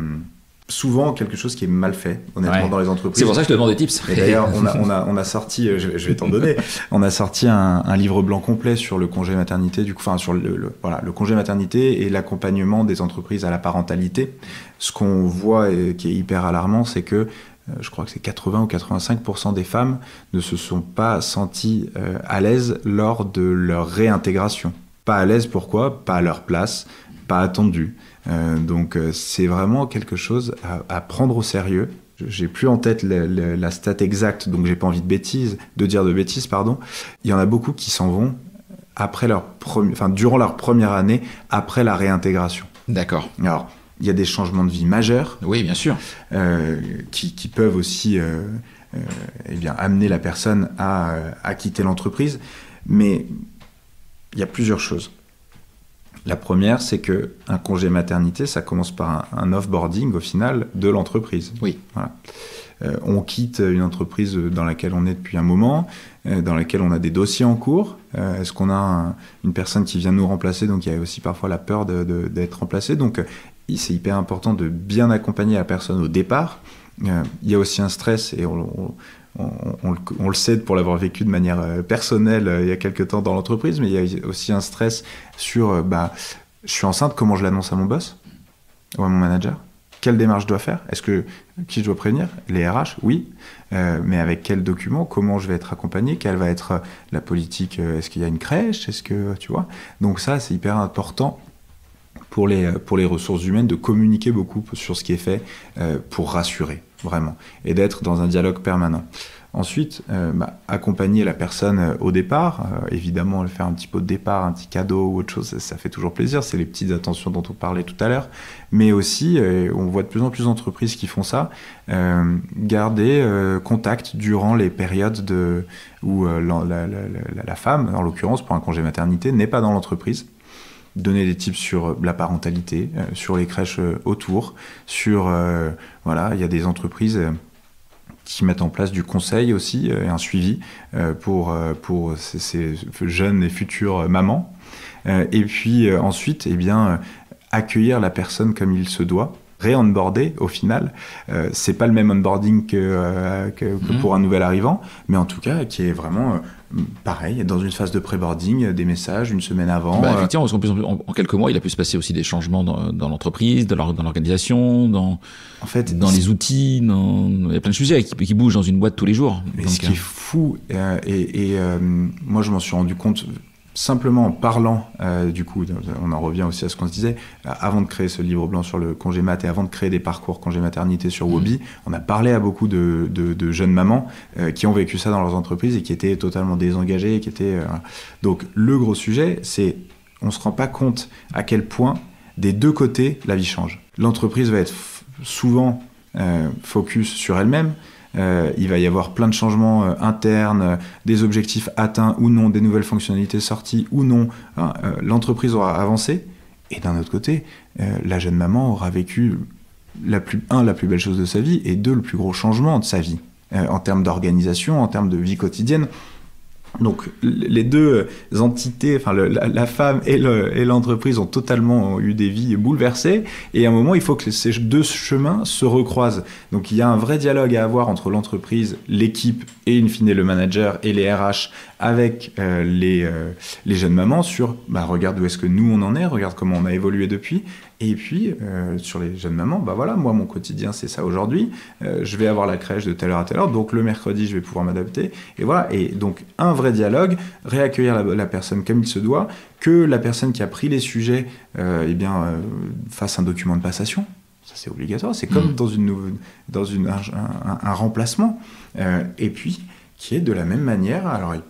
souvent quelque chose qui est mal fait, honnêtement, dans les entreprises. C'est pour ça que je te demande des tips. d'ailleurs, on a, on, a, sorti, euh, je, vais t'en donner, on a sorti un, livre blanc complet sur le congé maternité, du coup, enfin, sur le, voilà, le congé maternité et l'accompagnement des entreprises à la parentalité. Ce qu'on voit et qui est hyper alarmant, c'est que euh, je crois que c'est 80 ou 85% des femmes ne se sont pas senties euh, à l'aise lors de leur réintégration. Pas à l'aise pourquoi Pas à leur place, attendu. Euh, donc euh, c'est vraiment quelque chose à, prendre au sérieux. J'ai plus en tête la, stat exacte, donc j'ai pas envie de bêtises, de dire de bêtises, pardon. Il y en a beaucoup qui s'en vont après leur premier enfin, durant leur première année, après la réintégration. D'accord. Alors, il y a des changements de vie majeurs. Oui, bien sûr. Euh, qui, peuvent aussi et eh bien, amener la personne à, à quitter l'entreprise. Mais il y a plusieurs choses. La première, c'est que un congé maternité, ça commence par un, off-boarding au final de l'entreprise. Oui. Euh, on quitte une entreprise dans laquelle on est depuis un moment, euh, dans laquelle on a des dossiers en cours. Euh, est-ce qu'on a une personne qui vient nous remplacer Donc il y a aussi parfois la peur d'être remplacé. Donc c'est hyper important de bien accompagner la personne au départ. Il y a aussi un stress et on, on, le sait pour l'avoir vécu de manière euh, personnelle euh, il y a quelques temps dans l'entreprise, mais il y a aussi un stress sur euh, bah, je suis enceinte, comment je l'annonce à mon boss ou à mon manager Quelle démarche je dois faire Est-ce que qui je dois prévenir Les RH, oui, mais avec quels documents Comment je vais être accompagné Quelle va être la politique Est-ce qu'il y a une crèche Est-ce que tu vois Donc ça, c'est hyper important pour les, pour les ressources humaines de communiquer beaucoup sur ce qui est fait pour rassurer vraiment, et d'être dans un dialogue permanent. Ensuite, euh, bah, accompagner la personne euh, au départ. Euh, évidemment, le faire un petit pot de départ, un petit cadeau ou autre chose, ça, fait toujours plaisir. C'est les petites attentions dont on parlait tout à l'heure. Mais aussi, on voit de plus en plus d'entreprises qui font ça, garder contact durant les périodes où la, femme, en l'occurrence pour un congé maternité, n'est pas dans l'entreprise donner des tips sur euh, la parentalité, euh, sur les crèches euh, autour, sur voilà, il y a des entreprises qui mettent en place du conseil aussi et un suivi pour, pour ces, jeunes et futures mamans. Et puis ensuite, eh bien, accueillir la personne comme il se doit ré-onboarder au final. Euh, c'est pas le même onboarding que, euh, que, que mhm. pour un nouvel arrivant, mais en tout cas qui est vraiment euh, pareil, dans une phase de pré-boarding, des messages une semaine avant. Bah, en, quelques mois, il a pu se passer aussi des changements dans, l'entreprise, dans l'organisation, dans, en fait, dans les outils, dans... il y a plein de sujets qui, qui bougent dans une boîte tous les jours. Donc, ce qui est fou, et, et moi je m'en suis rendu compte simplement en parlant euh, du coup, on en revient aussi à ce qu'on se disait, euh, avant de créer ce livre blanc sur le congé mat et avant de créer des parcours congé maternité sur mhm. Wobby, on a parlé à beaucoup de, jeunes mamans euh, qui ont vécu ça dans leurs entreprises et qui étaient totalement désengagées. Qui étaient, Donc le gros sujet, c'est on ne se rend pas compte à quel point des deux côtés la vie change. L'entreprise va être souvent focus sur elle-même, euh, il va y avoir plein de changements euh, internes, euh, des objectifs atteints ou non, des nouvelles fonctionnalités sorties ou non. Hein, l'entreprise aura avancé. Et d'un autre côté, la jeune maman aura vécu la plus, un, la plus belle chose de sa vie, et deux, le plus gros changement de sa vie, en termes d'organisation, en termes de vie quotidienne, donc les deux entités, enfin la, femme et l'entreprise ont totalement eu des vies bouleversées et à un moment il faut que ces deux chemins se recroisent. Donc il y a un vrai dialogue à avoir entre l'entreprise, l'équipe et in fine le manager et les RH avec euh, les, euh, les, jeunes mamans sur bah, regarde où est-ce que nous on en est, regarde comment on a évolué depuis et puis, euh, sur les jeunes mamans, bah voilà, moi, mon quotidien, c'est ça aujourd'hui. Euh, je vais avoir la crèche de telle heure à telle heure, donc le mercredi, je vais pouvoir m'adapter. Et voilà, et donc, un vrai dialogue, réaccueillir la, personne comme il se doit, que la personne qui a pris les sujets, euh, eh bien, fasse un document de passation. Ça, c'est obligatoire. C'est comme mm. dans, une, dans une, un, remplacement. et puis, qui est de la même manière, alors il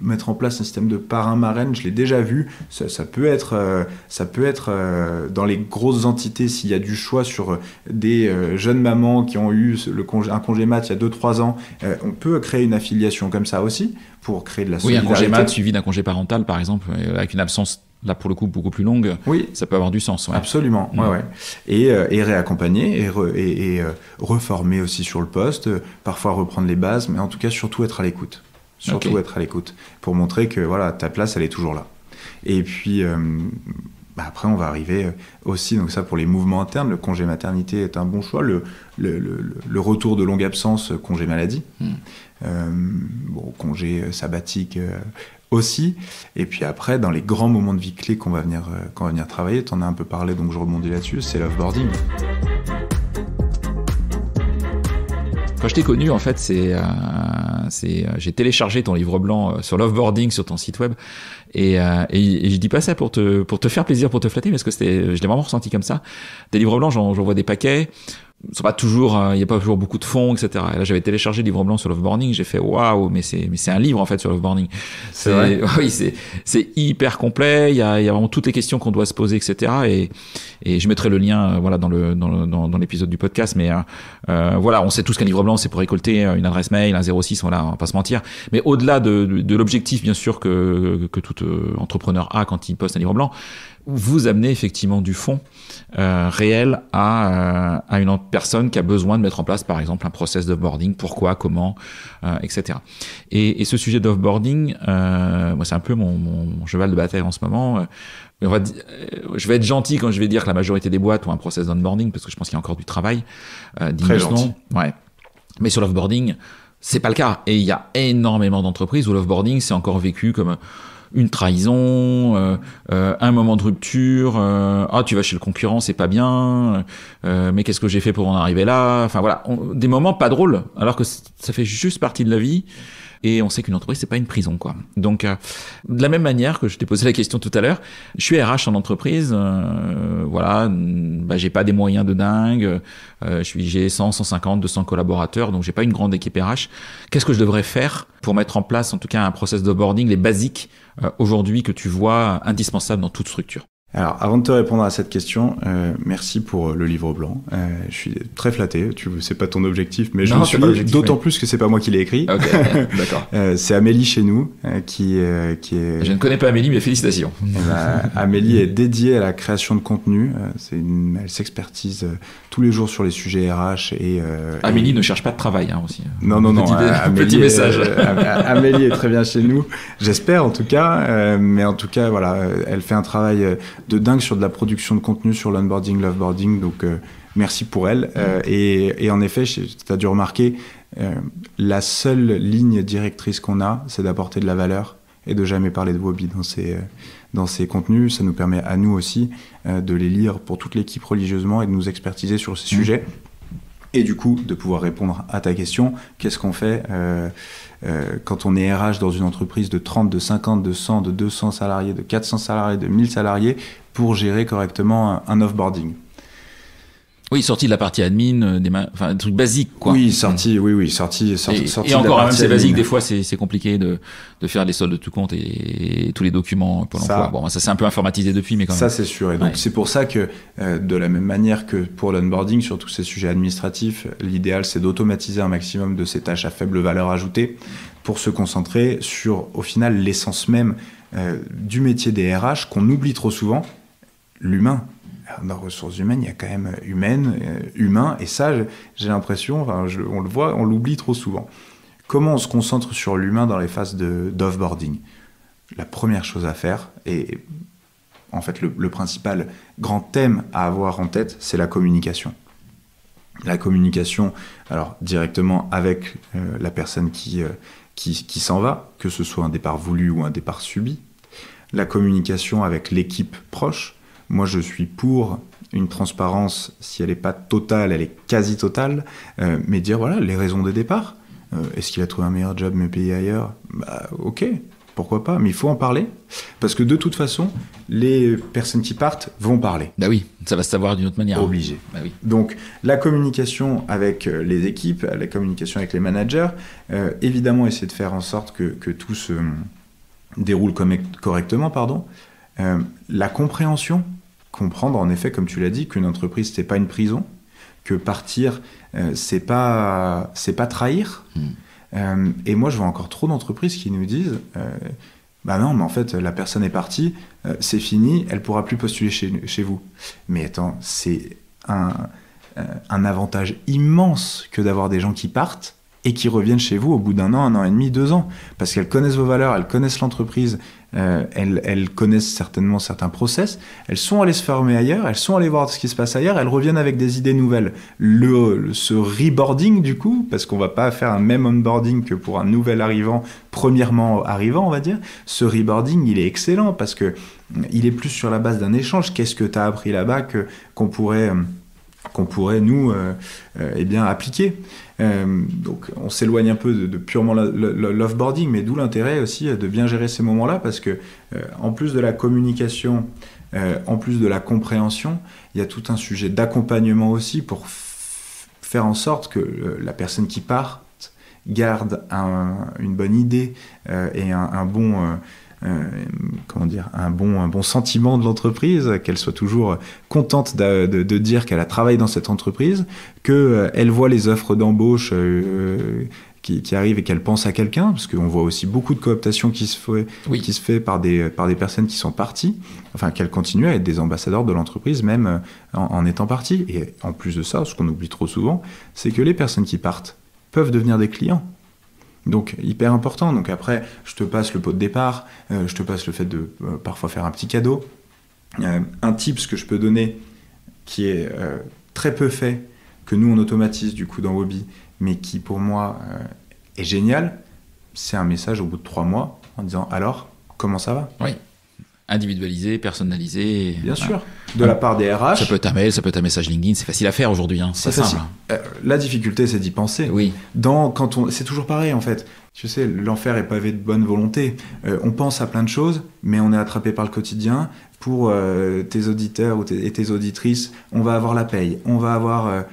mettre en place un système de parrain-marraine, je l'ai déjà vu, ça, peut être, ça peut être euh, euh, dans les grosses entités, s'il y a du choix sur euh, des jeunes mamans qui ont eu le congé, un congé mat il y a 2-3 ans, on peut créer une affiliation comme ça aussi pour créer de la solidarité. Oui, un congé mat suivi d'un congé parental par exemple, avec une absence là pour le coup beaucoup plus longue, oui, ça peut avoir du sens. Absolument, mm. ouais, ouais. Et, réaccompagner et, et, reformer aussi sur le poste, parfois reprendre les bases, mais en tout cas surtout être à l'écoute. Surtout être à l'écoute pour montrer que voilà, ta place, elle est toujours là. Et puis, euh, bah, après, on va arriver euh, aussi, donc ça pour les mouvements internes, le congé maternité est un bon choix, le, le, retour de longue absence, euh, congé maladie, hmm. bon, congé sabbatique aussi. Et puis après, dans les grands moments de vie clés qu'on va venir, qu'on venir travailler, tu en as un peu parlé, donc je rebondis là-dessus, c'est l'offboarding. Quand je t'ai connu, en fait, c'est, euh, c'est, euh, j'ai téléchargé ton livre blanc euh, sur l'offboarding, sur ton site web, et, euh, et, je dis pas ça pour te, pour te faire plaisir, pour te flatter, mais parce que c'était, je l'ai vraiment ressenti comme ça. Des livres blancs, j'en, j'en vois des paquets pas toujours, euh, il y n'y a pas toujours beaucoup de fonds, etc. Et là, j'avais téléchargé le livre blanc sur Morning, j'ai fait waouh, mais c'est, mais c'est un livre en fait sur l'offboarding. C'est, oui, c'est, c'est hyper complet. Il y a, y a vraiment toutes les questions qu'on doit se poser, etc. Et, et je mettrai le lien, euh, voilà, dans le, dans, dans, l'épisode du podcast. Mais euh, voilà, on sait tous qu'un livre blanc, c'est pour récolter une adresse mail, un 06, on va pas se mentir. Mais au-delà de, de, de l'objectif, bien sûr, que, que tout entrepreneur a quand il poste un livre blanc, vous amener effectivement du fond euh, réel à, euh, une personne qui a besoin de mettre en place, par exemple, un process d'offboarding, pourquoi, comment, euh, etc. Et, ce sujet d'offboarding, moi, c'est un peu mon, cheval de bataille en ce moment. je vais être gentil quand je vais dire que la majorité des boîtes ont un process d'onboarding, parce que je pense qu'il y a encore du travail. Très gentil. Ouais. Mais sur l'offboarding, c'est pas le cas. Et il y a énormément d'entreprises où l'offboarding, c'est encore vécu comme une trahison, euh, euh, un moment de rupture, euh, ah tu vas chez le concurrent, c'est pas bien, mais qu'est-ce que j'ai fait pour en arriver là Enfin voilà, des moments pas drôles, alors que ça fait juste partie de la vie. Et on sait qu'une entreprise, c'est pas une prison, quoi. Donc, euh, de la même manière que je t'ai posé la question tout à l'heure, je suis RH en entreprise, euh, voilà, bah, j'ai pas des moyens de dingue, euh, je suis, j'ai 100, 150, 200 collaborateurs, donc j'ai pas une grande équipe RH. Qu'est-ce que je devrais faire pour mettre en place, en tout cas, un process de boarding, les basiques aujourd'hui que tu vois indispensables dans toute structure? Alors, avant de te répondre à cette question, euh, merci pour euh, le livre blanc. Euh, je suis très flatté. Tu sais pas ton objectif, mais je me suis d'autant plus que c'est pas moi qui l'ai écrit. d'accord. c'est Amélie chez nous qui qui est. Je ne connais pas Amélie, mais félicitations. Eh ben, Amélie est dédiée à la création de contenu. c'est une, elle s'expertise tous les jours sur les sujets RH euh, et Amélie ne cherche pas de travail hein, aussi. Non non non. Euh, petit, petit euh, message. Amélie est très bien chez nous, j'espère en tout cas. mais en tout cas voilà, elle fait un travail de dingue sur de la production de contenu sur l'onboarding, loveboarding. Donc merci pour elle. Et, et, en effet, tu as dû remarquer, la seule ligne directrice qu'on a, c'est d'apporter de la valeur et de jamais parler de bobby dans ces euh, dans ces contenus. Ça nous permet à nous aussi euh, de les lire pour toute l'équipe religieusement et de nous expertiser sur ces mmh. sujets et du coup de pouvoir répondre à ta question, qu'est-ce qu'on fait euh, quand on est RH dans une entreprise de 30, de 50, de 100, de 200 salariés, de 400 salariés, de 1000 salariés pour gérer correctement un, un offboarding oui, sorti de la partie admin, euh, des enfin, trucs basiques, quoi. Oui, sorti, oui, oui, sorti, sorti, et, encore, c'est basique, des fois, c'est compliqué de, faire les soldes de tout compte et, tous les documents pour l'emploi. Bon, ça c'est un peu informatisé depuis, mais quand même. Ça, c'est sûr. Et donc, c'est pour ça que, euh, de la même manière que pour l'onboarding, sur tous ces sujets administratifs, l'idéal, c'est d'automatiser un maximum de ces tâches à faible valeur ajoutée pour se concentrer sur, au final, l'essence même euh, du métier des RH qu'on oublie trop souvent, l'humain dans ah, bah, ressources humaines, il y a quand même euh, humain, euh, et ça, j'ai l'impression, on le voit, on l'oublie trop souvent. Comment on se concentre sur l'humain dans les phases d'offboarding La première chose à faire, et en fait le, principal grand thème à avoir en tête, c'est la communication. La communication, alors directement avec euh, la personne qui s'en va, que ce soit un départ voulu ou un départ subi. La communication avec l'équipe proche, moi, je suis pour une transparence, si elle n'est pas totale, elle est quasi totale, euh, mais dire voilà les raisons de départ. Euh, est-ce qu'il a trouvé un meilleur job, mais payé ailleurs Bah, ok, pourquoi pas, mais il faut en parler, parce que de toute façon, les personnes qui partent vont parler. Bah oui, ça va se savoir d'une autre manière. Hein. Obligé. Bah oui. Donc, la communication avec euh, les équipes, la communication avec les managers, évidemment, essayer de faire en sorte que, que tout se déroule correctement, pardon. la compréhension, comprendre en effet, comme tu l'as dit, qu'une entreprise n'est pas une prison, que partir euh, c'est pas c'est pas trahir. Hmm. Euh, et moi je vois encore trop d'entreprises qui nous disent euh, bah non mais en fait la personne est partie, euh, c'est fini, elle pourra plus postuler chez, chez vous. Mais attends, c'est un, un avantage immense que d'avoir des gens qui partent et qui reviennent chez vous au bout d'un an, un an et demi, deux ans, parce qu'elles connaissent vos valeurs, elles connaissent l'entreprise, euh, elles, connaissent certainement certains process. Elles sont allées se former ailleurs, elles sont allées voir ce qui se passe ailleurs, elles reviennent avec des idées nouvelles. Le, ce reboarding, du coup, parce qu'on va pas faire un même onboarding que pour un nouvel arrivant, premièrement arrivant, on va dire, ce reboarding, il est excellent parce que mm, il est plus sur la base d'un échange. Qu'est-ce que tu as appris là-bas qu'on pourrait mm, qu'on pourrait nous euh, euh, eh bien appliquer. Euh, donc on s'éloigne un peu de, purement purement l'offboarding, mais d'où l'intérêt aussi de bien gérer ces moments-là, parce que euh, en plus de la communication, euh, en plus de la compréhension, il y a tout un sujet d'accompagnement aussi pour faire en sorte que la personne qui part garde une bonne idée et un, bon, euh, comment dire, un bon, un bon sentiment de l'entreprise, qu'elle soit toujours contente de, dire qu'elle a travaillé dans cette entreprise, qu'elle euh, voit les offres d'embauche. Euh, qui, qui, et qu'elle pense à quelqu'un, parce qu'on voit aussi beaucoup de cooptation qui se fait, qui se fait par, des, par des personnes qui sont parties, enfin qu'elle continue à être des ambassadeurs de l'entreprise même en, en, étant partie. Et en plus de ça, ce qu'on oublie trop souvent, c'est que les personnes qui partent peuvent devenir des clients. Donc hyper important. Donc après, je te passe le pot de départ, euh, je te passe le fait de euh, parfois faire un petit cadeau. Euh, un tip ce que je peux donner qui est très peu fait, que nous on automatise du coup dans Wobby, mais qui pour moi est génial, c'est un message au bout de trois mois en disant alors comment ça va individualisé, personnalisé. Bien sûr, de la part des RH. Ça peut être un mail, ça peut être un message LinkedIn, c'est facile à faire aujourd'hui, hein. c'est simple. Hein. Euh, la difficulté, c'est d'y penser. Oui. Dans, quand on, c'est toujours pareil en fait. Tu sais, l'enfer est pavé de bonne volonté. Euh, on pense à plein de choses, mais on est attrapé par le quotidien. Pour euh, tes auditeurs ou et tes auditrices, on va avoir la paye, on va avoir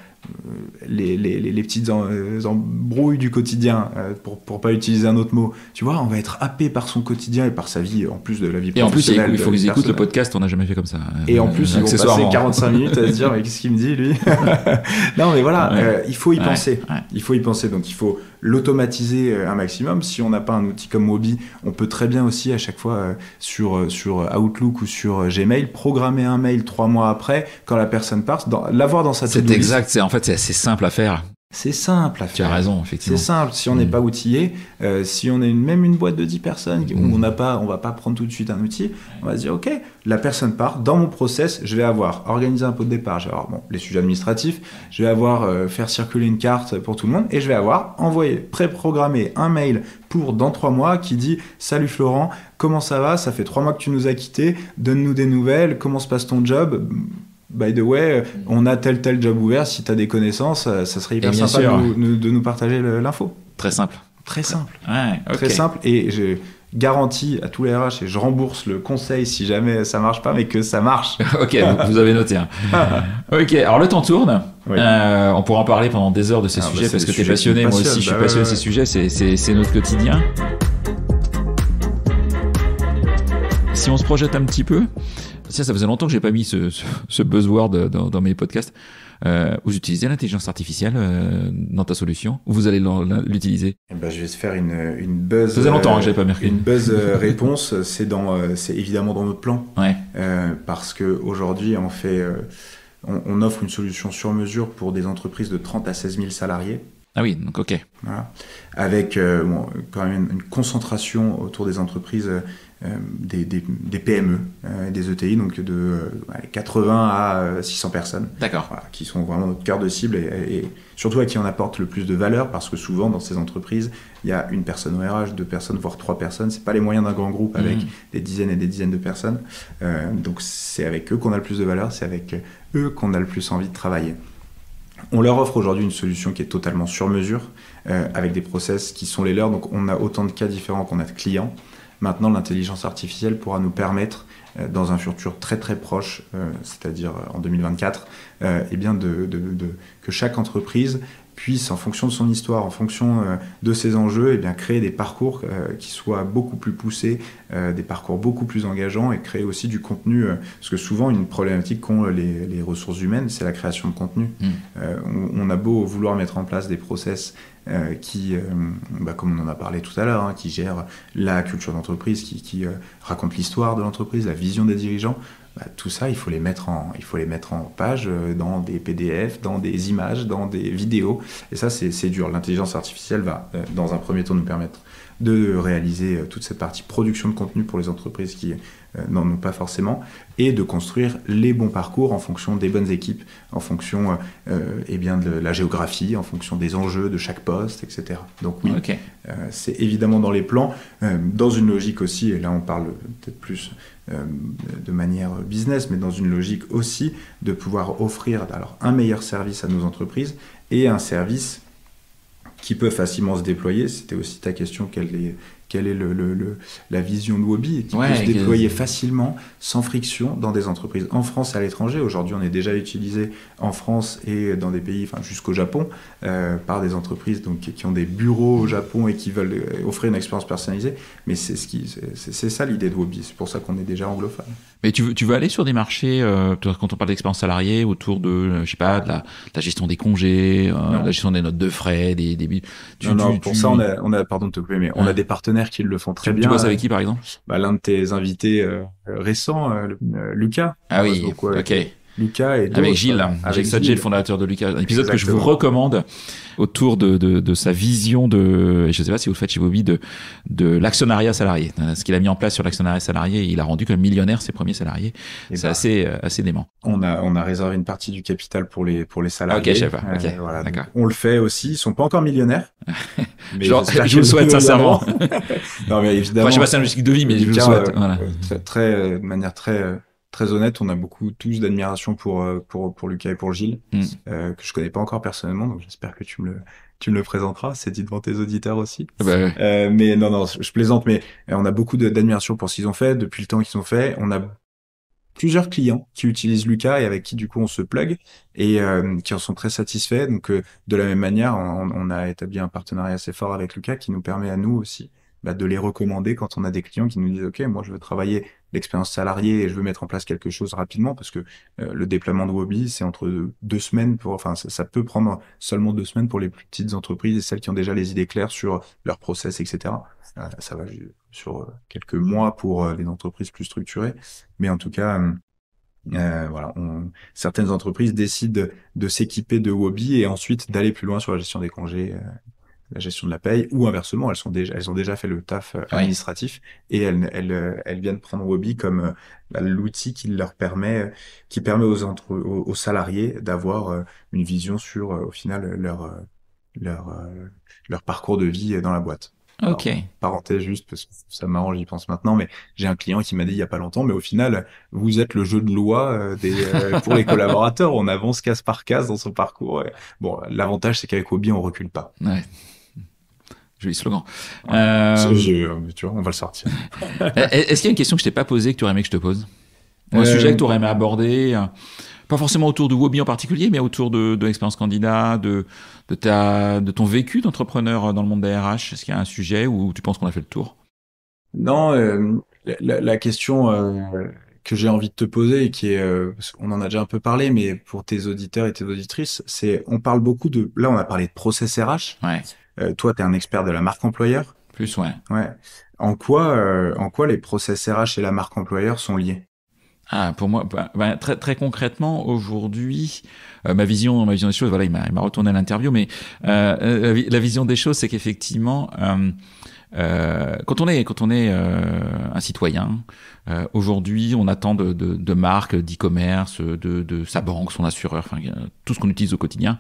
les, petites euh, embrouilles du quotidien, euh, pour, pour pas utiliser un autre mot. Tu vois, on va être happé par son quotidien et par sa vie, en plus de la vie professionnelle. Et en plus, il faut qu'ils écoutent le podcast, on n'a jamais fait comme ça. Et en plus, ils vont passer 45 minutes à se dire, mais qu'est-ce qu'il me dit, lui Non, mais voilà, euh, il faut y penser. Il faut y penser, donc il faut l'automatiser un maximum. Si on n'a pas un outil comme Mobi, on peut très bien aussi à chaque fois sur, sur Outlook ou sur Gmail programmer un mail trois mois après quand la personne part, l'avoir dans sa tête. C'est exact, c'est en fait c'est simple à faire. C'est simple à faire. Tu as raison, effectivement. C'est simple. Si on n'est mm. pas outillé, euh, si on est même une boîte de 10 personnes mm. on n'a pas, on va pas prendre tout de suite un outil, on va se dire ok, la personne part. Dans mon process, je vais avoir organisé un pot de départ, je vais avoir bon, les sujets administratifs, je vais avoir euh, faire circuler une carte pour tout le monde et je vais avoir envoyé, préprogrammé un mail pour dans trois mois qui dit salut Florent, comment ça va Ça fait trois mois que tu nous as quittés, donne-nous des nouvelles, comment se passe ton job by the way, mm. on a tel tel job ouvert, si tu as des connaissances, euh, ça serait hyper sympa de, nous, partager l'info. Très simple. Très simple. Très simple. Et je garantis à tous les RH et je rembourse le conseil si jamais ça marche pas, mais que ça marche. ok, vous avez noté. Hein. ok, alors le temps tourne. Euh, on pourra en parler pendant des heures de ces ah, bah, sujets parce que tu es passionné, moi aussi je suis bah, passionné de ces sujets, c'est notre quotidien. Si on se projette un petit peu, ça, ça faisait longtemps que j'ai pas mis ce, buzzword dans, mes podcasts. Euh, vous utilisez l'intelligence artificielle euh, dans ta solution ou vous allez l'utiliser eh ben, Je vais se faire une, buzz. Ça faisait longtemps, hein, euh, pas Une buzz réponse, c'est dans, c'est évidemment dans notre plan. parce que aujourd'hui, on fait, on, offre une solution sur mesure pour des entreprises de 30 à 16 000 salariés. Ah oui, donc ok. Voilà. Avec quand même une concentration autour des entreprises euh, des, PME, des ETI, e, euh, e donc de 80 euh, à 600 personnes. D'accord. qui sont vraiment notre cœur de cible et, surtout à qui on apporte le plus de valeur parce que souvent dans ces entreprises, il y a une personne au RH, deux personnes, voire trois personnes. C'est pas les moyens d'un grand groupe mmh. avec des dizaines et des dizaines de personnes. donc c'est avec eux qu'on a le plus de valeur, c'est avec eux qu'on a le plus envie de travailler. On leur offre aujourd'hui une solution qui est totalement sur mesure, avec des process qui sont les leurs. Donc on a autant de cas différents qu'on a de clients. Maintenant, l'intelligence artificielle pourra nous permettre, euh, dans un futur très très proche, euh, c'est-à-dire euh, en 2024, eh bien de, que chaque entreprise puisse, en fonction de son histoire, en fonction de ses enjeux, et eh bien, créer des parcours qui soient beaucoup plus poussés, des parcours beaucoup plus engageants et créer aussi du contenu. parce que souvent, une problématique qu'ont les, ressources humaines, c'est la création de contenu. Mmh. on, a beau vouloir mettre en place des process euh, qui, euh, bah, comme on en a parlé tout à l'heure, hein, qui gère la culture d'entreprise, qui, euh, raconte l'histoire de l'entreprise, la vision des dirigeants, bah, tout ça, il faut les mettre en, il faut les mettre en page dans des PDF, dans des images, dans des vidéos. Et ça, c'est dur. L'intelligence artificielle va, dans un premier temps, nous permettre de réaliser euh, toute cette partie production de contenu pour les entreprises qui euh, n'en ont pas forcément, et de construire les bons parcours en fonction des bonnes équipes, en fonction euh, eh bien de la géographie, en fonction des enjeux de chaque poste, etc. Donc oui, c'est évidemment dans les plans, dans une logique aussi, et là on parle peut-être plus de manière business, mais dans une logique aussi de pouvoir offrir alors, un meilleur service à nos entreprises et un service qui peut facilement se déployer. C'était aussi ta question, qu'elle est, quelle est le, la vision de Wobby, qui peut se déployer facilement, sans friction, dans des entreprises en France et à l'étranger. Aujourd'hui, on est déjà utilisé en France et dans des pays, enfin jusqu'au Japon, euh, par des entreprises donc, qui ont des bureaux au Japon et qui veulent euh, offrir une expérience personnalisée. Mais c'est ce qui, c'est ça l'idée de Wobby. C'est pour ça qu'on est déjà anglophone. Mais tu veux, aller sur des marchés, euh, quand on parle d'expérience salariée, autour de, je sais pas, de la, gestion des congés, la gestion des notes de frais, des, non, non, pour ça, on a, pardon de te couper, mais on a des partenaires qu'ils qui le font très bien. Tu bosses avec qui, par exemple bah, L'un de tes invités euh, récents, euh, euh, Lucas. Ah oui, ok. Lucas et avec Gilles, euh, avec le fondateur de Lucas, un épisode que je vous recommande autour de, de, de, sa vision de, je sais pas si vous le faites chez Bobby, de, de l'actionnariat salarié, euh, ce qu'il a mis en place sur l'actionnariat salarié, il a rendu comme millionnaire ses premiers salariés, c'est bah. assez euh, assez dément. On a on a réservé une partie du capital pour les pour les salariés. on le fait aussi, ils sont pas encore millionnaires. mais je, vous le souhaite sincèrement. non mais évidemment. sais pas si c'est un logique de vie, mais je vous le souhaite. voilà. Très, de manière très très honnête, on a beaucoup tous d'admiration pour, euh, pour, pour Lucas et pour Gilles, mm. euh, que je connais pas encore personnellement, donc j'espère que tu me le, tu me le présenteras, c'est dit devant tes auditeurs aussi. Ah bah euh, mais non, non, je plaisante, mais on a beaucoup d'admiration pour ce qu'ils ont fait, depuis le temps qu'ils ont fait. On a plusieurs clients qui utilisent Lucas et avec qui du coup on se plug et qui en sont très satisfaits. Donc de la même manière, on, a établi un partenariat assez fort avec Lucas qui nous permet à nous aussi bah, de les recommander quand on a des clients qui nous disent ok moi je veux travailler l'expérience salariée et je veux mettre en place quelque chose rapidement parce que euh, le déploiement de Wobby c'est entre deux, semaines pour enfin ça, peut prendre seulement deux semaines pour les plus petites entreprises et celles qui ont déjà les idées claires sur leur process etc euh, ça va sur euh, quelques mois pour les entreprises plus structurées mais en tout cas voilà, certaines entreprises décident de, s'équiper de Wobby et ensuite d'aller plus loin sur la gestion des congés la gestion de la paye, ou inversement, elles, sont déjà, elles ont déjà fait le taf euh, administratif et elles, elles, euh, elles, viennent prendre Wobby comme euh, bah, l'outil qui leur permet, qui permet aux, entre, aux, salariés d'avoir une vision sur, au final, leur, leur, leur parcours de vie dans la boîte. Ok. parenthèse juste parce que ça m'arrange, j'y pense maintenant, mais j'ai un client qui m'a dit il y a pas longtemps, mais au final, vous êtes le jeu de loi des, pour les collaborateurs. On avance case par case dans son parcours. bon, l'avantage c'est qu'avec Wobby, on recule pas. Ouais. Joli slogan. Euh... Hein, tu vois, on va le sortir. Eh, est-ce qu'il y a une question que je t'ai pas posée que tu aurais aimé que je te pose un euh, sujet que tu aurais aimé aborder euh, Pas forcément autour de Wobby en particulier, mais autour de, de l'expérience candidat, de, de, ta, de ton vécu d'entrepreneur dans le monde des RH. Est-ce qu'il y a un sujet où tu penses qu'on a fait le tour Non, euh, la, question que j'ai envie de te poser et qui est, on en a déjà un peu parlé, mais pour tes auditeurs et tes auditrices, c'est, on parle beaucoup de, là, on a parlé de process RH. Ouais. Euh, toi, tu es un expert de la marque employeur. Plus, ouais. En quoi, euh, en quoi les process RH et la marque employeur sont liés ah, pour moi, bah, bah, très, très concrètement, aujourd'hui, euh, ma vision, ma vision des choses, voilà, il m'a retourné l'interview, mais la, vision des choses, c'est qu'effectivement, quand on est, quand on est un citoyen, aujourd'hui, on attend de, de, de marques, d'e-commerce, de, sa banque, son assureur, tout ce qu'on utilise au quotidien,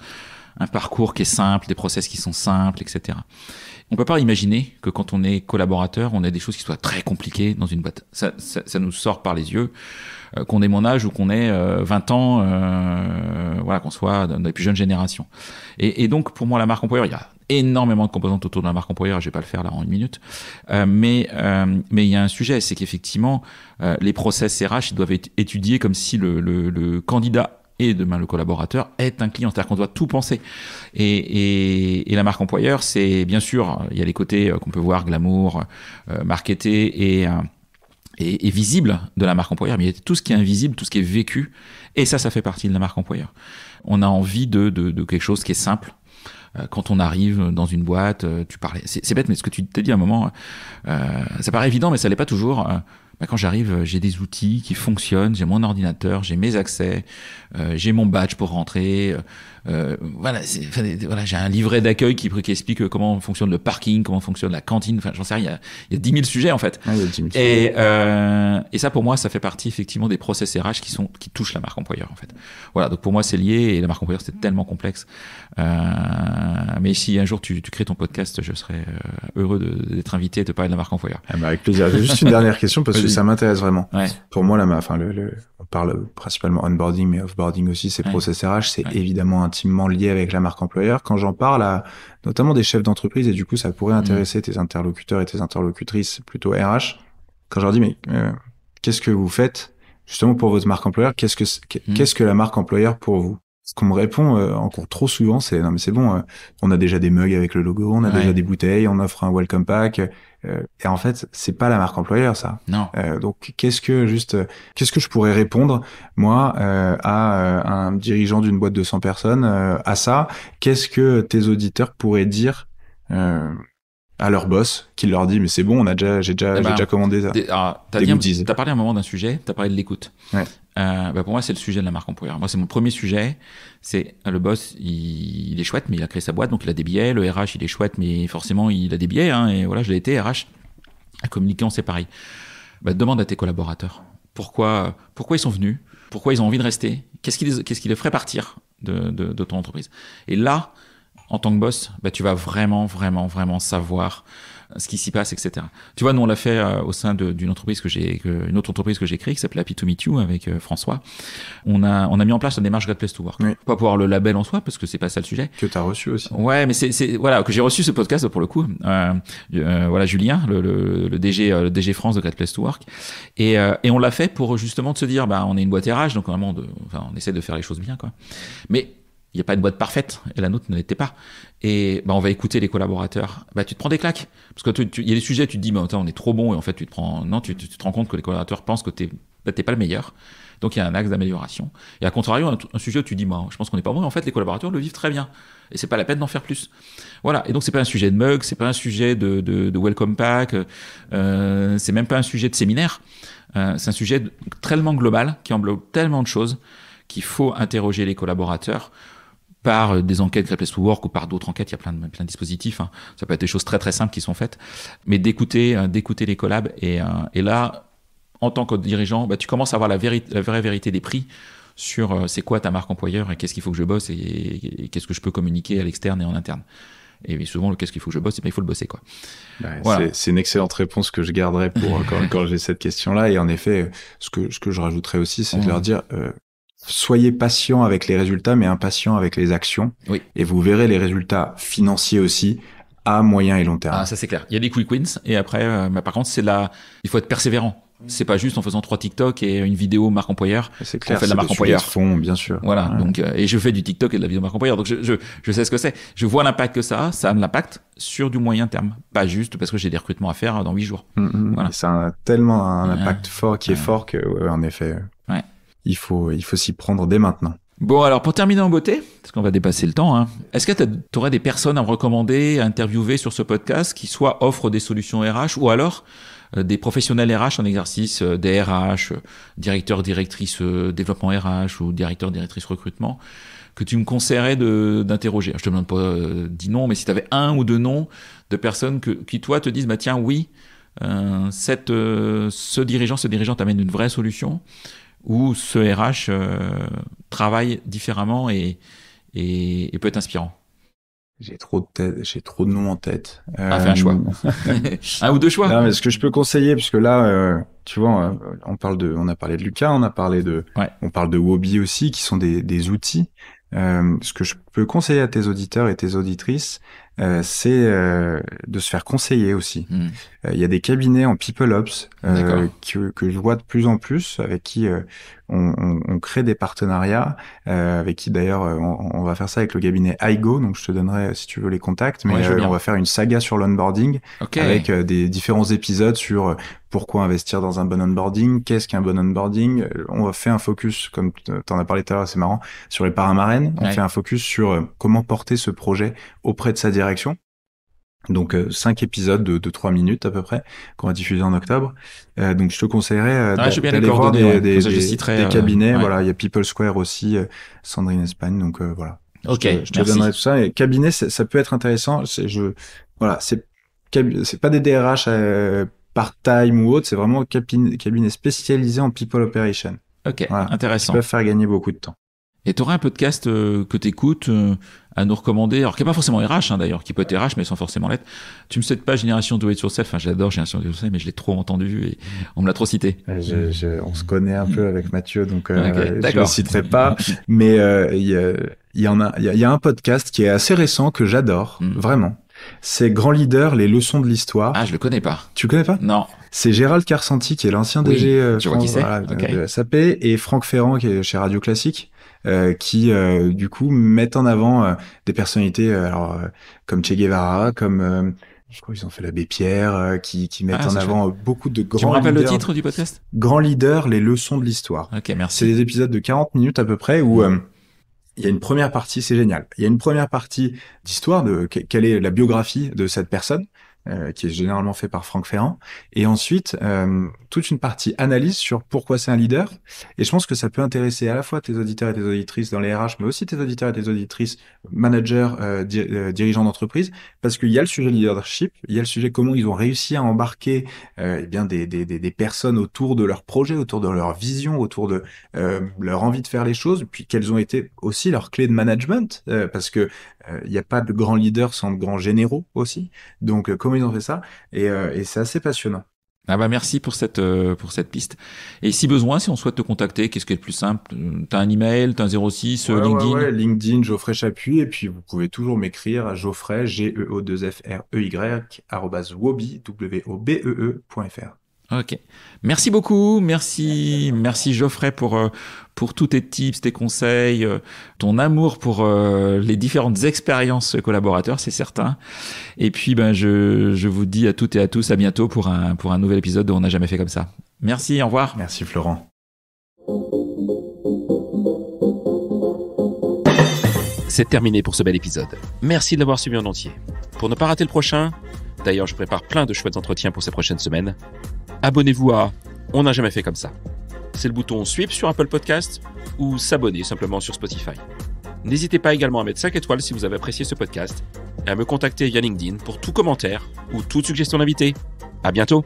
un parcours qui est simple, des process qui sont simples, etc. On peut pas imaginer que quand on est collaborateur, on ait des choses qui soient très compliquées dans une boîte. Ça, ça, ça nous sort par les yeux, euh, qu'on ait mon âge ou qu'on ait 20 euh, ans, euh, voilà, qu'on soit dans les plus jeunes générations. Et, et, donc, pour moi, la marque employeur, il y a énormément de composantes autour de la marque employeur, je vais pas le faire là en une minute, euh, mais mais il y a un sujet, c'est qu'effectivement, les process RH ils doivent être étudiés comme si le, le, le candidat et demain le collaborateur est un client. C'est-à-dire qu'on doit tout penser. Et, et, et la marque employeur, c'est bien sûr, il y a les côtés euh, qu'on peut voir, glamour, euh, marketé euh, et, et, visible de la marque employeur, mais il y a tout ce qui est invisible, tout ce qui est vécu, et ça, ça fait partie de la marque employeur. On a envie de, de, de quelque chose qui est simple, euh, quand on arrive dans une boîte, tu parlais. C'est bête, mais ce que tu t'es dit à un moment, euh, ça paraît évident, mais ça l'est pas toujours. Bah, quand j'arrive, euh, j'ai des outils qui fonctionnent, j'ai mon ordinateur, j'ai mes accès, euh, j'ai mon badge pour rentrer, euh, euh, voilà, voilà j'ai un livret d'accueil qui, explique euh, comment fonctionne le parking, comment fonctionne la cantine. Enfin, j'en sais rien. Il y, a, 10 000 sujets en fait. Ah, et, euh, et, ça, pour moi, ça fait partie effectivement des process RH qui sont qui touchent la marque employeur en fait. Voilà. Donc pour moi, c'est lié et la marque employeur c'est tellement complexe. Euh, mais si un jour tu, tu, crées ton podcast, je serais heureux d'être invité et de parler de la marque employeur. Ah, bah, avec plaisir. Juste une dernière question parce que ça m'intéresse vraiment. Pour moi, la, enfin, le, le, on parle principalement onboarding mais offboarding aussi. Ces process RH, c'est évidemment intimement lié avec la marque employeur. Quand j'en parle à notamment des chefs d'entreprise, et du coup, ça pourrait mm. intéresser tes interlocuteurs et tes interlocutrices plutôt RH, quand je leur dis, mais euh, qu'est-ce que vous faites justement pour votre marque employeur Qu'est-ce mm. qu'est-ce que la marque employeur pour vous ce qu'on me répond euh, encore trop souvent, c'est non mais c'est bon, euh, on a déjà des mugs avec le logo, on a déjà des bouteilles, on offre un welcome pack. Euh, et en fait, c'est pas la marque employeur ça. Non. donc qu'est-ce que juste, qu'est-ce que je pourrais répondre moi à un dirigeant d'une boîte de 100 personnes à ça Qu'est-ce que tes auditeurs pourraient dire à leur boss qui leur dit mais c'est bon on a déjà j'ai déjà, eh j'ai ben, déjà commandé ça. Ah, t'as parlé un moment d'un sujet, t'as parlé de l'écoute. Ouais. Euh, bah, pour moi, c'est le sujet de la marque employeur. Moi, c'est mon premier sujet. C'est euh, le boss, il, est chouette, mais il a créé sa boîte, donc il a des billets. Le RH, il est chouette, mais forcément, il a des billets. Hein, et voilà, je l'ai été RH. À communiquer c'est pareil. Bah, demande à tes collaborateurs pourquoi, pourquoi ils sont venus, pourquoi ils ont envie de rester, qu'est-ce qui les, qu'est-ce qui les ferait partir de, ton entreprise. Et là, en tant que boss, bah, tu vas vraiment, vraiment, vraiment savoir ce qui s'y passe, etc. Tu vois, nous on l'a fait euh, au sein d'une entreprise que j'ai, une autre entreprise que j'ai créée qui s'appelle Happy to Meet You avec euh, François. On a, on a mis en place la démarche Great Place to Work. Pas pour avoir le label en soi parce que c'est pas ça le sujet. Que t'as reçu aussi. Ouais, mais c'est, voilà que j'ai reçu ce podcast pour le coup. Euh, voilà Julien, le, DG, DG France de Great Place to Work, et, et on l'a fait pour justement de se dire, bah on est une boîte RH, donc vraiment de, enfin, on essaie de faire les choses bien quoi. Mais il n'y a pas de boîte parfaite, et la nôtre ne l'était pas. Et bah, on va écouter les collaborateurs. Bah, tu te prends des claques. Parce que y a des sujets, tu te dis, bah, on est trop bon, et en fait, tu te prends, non, tu, te rends compte que les collaborateurs pensent que tu n'es bah, pas le meilleur. Donc, il y a un axe d'amélioration. Et à contrario, un, sujet où tu dis, bah, je pense qu'on n'est pas bon, et en fait, les collaborateurs le vivent très bien. Et c'est pas la peine d'en faire plus. Voilà. Et donc, c'est pas un sujet de mug, c'est pas un sujet de, welcome pack, ce euh, c'est même pas un sujet de séminaire. Euh, c'est un sujet tellement global, qui englobe tellement de choses, qu'il faut interroger les collaborateurs par euh, des enquêtes Replace to Work ou par d'autres enquêtes, il y a plein de, plein de dispositifs. Hein. Ça peut être des choses très très simples qui sont faites, mais d'écouter euh, d'écouter les collabs. Et, euh, et, là, en tant que dirigeant, bah, tu commences à avoir la, la vraie vérité des prix sur c'est quoi ta marque employeur et qu'est-ce qu'il faut que je bosse et, qu'est-ce que je peux communiquer à l'externe et en interne. Et souvent, le qu'est-ce qu'il faut que je bosse, et eh ben, il faut le bosser. quoi. C'est une excellente réponse que je garderai pour quand, quand j'ai cette question-là. Et en effet, ce que, ce que je rajouterais aussi, c'est de leur dire, soyez patient avec les résultats, mais impatient avec les actions. Oui. Et vous verrez les résultats financiers aussi à moyen et long terme. Ah, ça c'est clair. Il y a des quick wins et après, euh, par contre, c'est là, la... il faut être persévérant. C'est pas juste en faisant trois TikTok et une vidéo marque employeur. C'est clair. On fait de la marque employeur. fond, bien sûr. Voilà. Donc, euh, et je fais du TikTok et de la vidéo marque employeur. Donc, je, je, je sais ce que c'est. Je vois l'impact que ça a. Ça a un l'impact sur du moyen terme. Pas juste parce que j'ai des recrutements à faire dans huit jours. Mm, mm. Ça a tellement un impact fort qui est fort que, en effet. Ouais il faut, il faut s'y prendre dès maintenant. Bon, alors pour terminer en beauté, parce qu'on va dépasser le temps, hein, est-ce que tu aurais des personnes à me recommander, à interviewer sur ce podcast qui soit offrent des solutions RH ou alors euh, des professionnels RH en exercice, euh, des RH, euh, directeurs, directeur, directrice développement RH ou directeur, directrice recrutement, que tu me conseillerais d'interroger Je te demande pas dix noms, mais si tu avais un ou deux noms de personnes qui, toi, te disent, bah tiens, oui, cette, ce dirigeant, ce dirigeant amène une vraie solution où ce RH euh, travaille différemment et, et, peut être inspirant j'ai trop de tête, j'ai trop de noms en tête. Ah, fais un choix. Euh, un ou deux choix. ce que je peux conseiller, puisque là, euh, tu vois, on parle de, on a parlé de Lucas, on a parlé de, on parle de Wobby aussi, qui sont des, outils. ce que je peux conseiller à tes auditeurs et tes auditrices, euh, c'est euh, de se faire conseiller aussi. Hmm. Euh, il y a des cabinets en people ops que, que, je vois de plus en plus, avec qui on, crée des partenariats euh, avec qui d'ailleurs euh, on, va faire ça avec le cabinet iGo. Donc je te donnerai euh, si tu veux les contacts, mais on va faire une saga sur l'onboarding avec des différents épisodes sur pourquoi investir dans un bon onboarding, qu'est-ce qu'un bon onboarding. On va faire un focus, comme tu en as parlé tout à l'heure, c'est marrant, sur les paramarènes. On fait un focus sur comment porter ce projet auprès de sa direction. Donc euh, cinq épisodes de, trois minutes à peu près qu'on va diffuser en octobre. Euh, donc je te conseillerais euh, ah, d'aller voir des, euh, cabinets. Voilà, il y a People Square aussi, Sandrine Espagne. Donc voilà. Ok. Je te, donnerai tout ça. Et cabinet, ça peut être intéressant. C'est je voilà, c'est c'est pas des DRH part-time ou autre. C'est vraiment cabinet, cabinet spécialisé en people operation. Ok. intéressant. Ils peuvent faire gagner beaucoup de temps. Et tu aurais un podcast euh, que tu écoutes euh, à nous recommander, alors qui n'est pas forcément RH hein, d'ailleurs, qui peut être RH mais sans forcément l'être. Tu me cites pas Génération Do It Yourself, enfin, j'adore Génération Do It Yourself, mais je l'ai trop entendu et on me l'a trop cité. Euh, je, je, on se connaît un peu avec Mathieu, donc je ne le citerai pas, mais il y, en a, il y, a un podcast qui est assez récent que j'adore, hmm. vraiment. C'est Grand Leader, les leçons de l'histoire. Ah, je le connais pas. Tu le connais pas Non. C'est Gérald Carsanti qui est l'ancien DG euh, de SAP et Franck Ferrand qui est chez Radio Classique. Euh, qui euh, du coup mettent en avant euh, des personnalités alors, comme Che Guevara, comme je crois qu'ils ont fait l'abbé Pierre, qui, qui mettent ah, en avant beaucoup de grands. leaders. Tu me rappelles le titre du podcast Grand leader, les leçons de l'histoire. Ok, merci. C'est des épisodes de 40 minutes à peu près où il y a une première partie, c'est génial. Il y a une première partie d'histoire de quelle est la biographie de cette personne. Euh, qui est généralement fait par Franck Ferrand. Et ensuite, euh, toute une partie analyse sur pourquoi c'est un leader. Et je pense que ça peut intéresser à la fois tes auditeurs et tes auditrices dans les RH, mais aussi tes auditeurs et tes auditrices, managers, euh, dirigeants d'entreprise, parce qu'il y a le sujet leadership, il y a le sujet comment ils ont réussi à embarquer eh bien des, des, des, personnes autour de leur projet, autour de leur vision, autour de leur envie de faire les choses, puis quelles ont été aussi leurs clés de management, parce que il euh, n'y a pas de grands leaders sans de grands généraux aussi. Donc euh, comment ils ont fait ça Et, euh, et c'est assez passionnant. Ah bah merci pour cette pour cette piste. Et si besoin, si on souhaite te contacter, qu'est-ce qui est le plus simple T'as un email, t'as un 06, LinkedIn. Ouais, LinkedIn, Geoffrey Chapuis, et puis vous pouvez toujours m'écrire à Geoffrey G E O 2 F R E Y w o b e e.fr. Ok. Merci beaucoup. Merci, merci Geoffrey pour, euh, pour tous tes tips, tes conseils, euh, ton amour pour euh, les différentes expériences collaborateurs, c'est certain. Et puis, ben, je, je vous dis à toutes et à tous à bientôt pour un, pour un nouvel épisode dont On n'a jamais fait comme ça. Merci, au revoir. Merci Florent. C'est terminé pour ce bel épisode. Merci de l'avoir suivi en entier. Pour ne pas rater le prochain, d'ailleurs je prépare plein de chouettes entretiens pour ces prochaines semaines, abonnez-vous à On n'a jamais fait comme ça. C'est le bouton Sweep » sur Apple Podcast ou s'abonner simplement sur Spotify. N'hésitez pas également à mettre 5 étoiles si vous avez apprécié ce podcast et à me contacter via LinkedIn pour tout commentaire ou toute suggestion d'invité. À bientôt!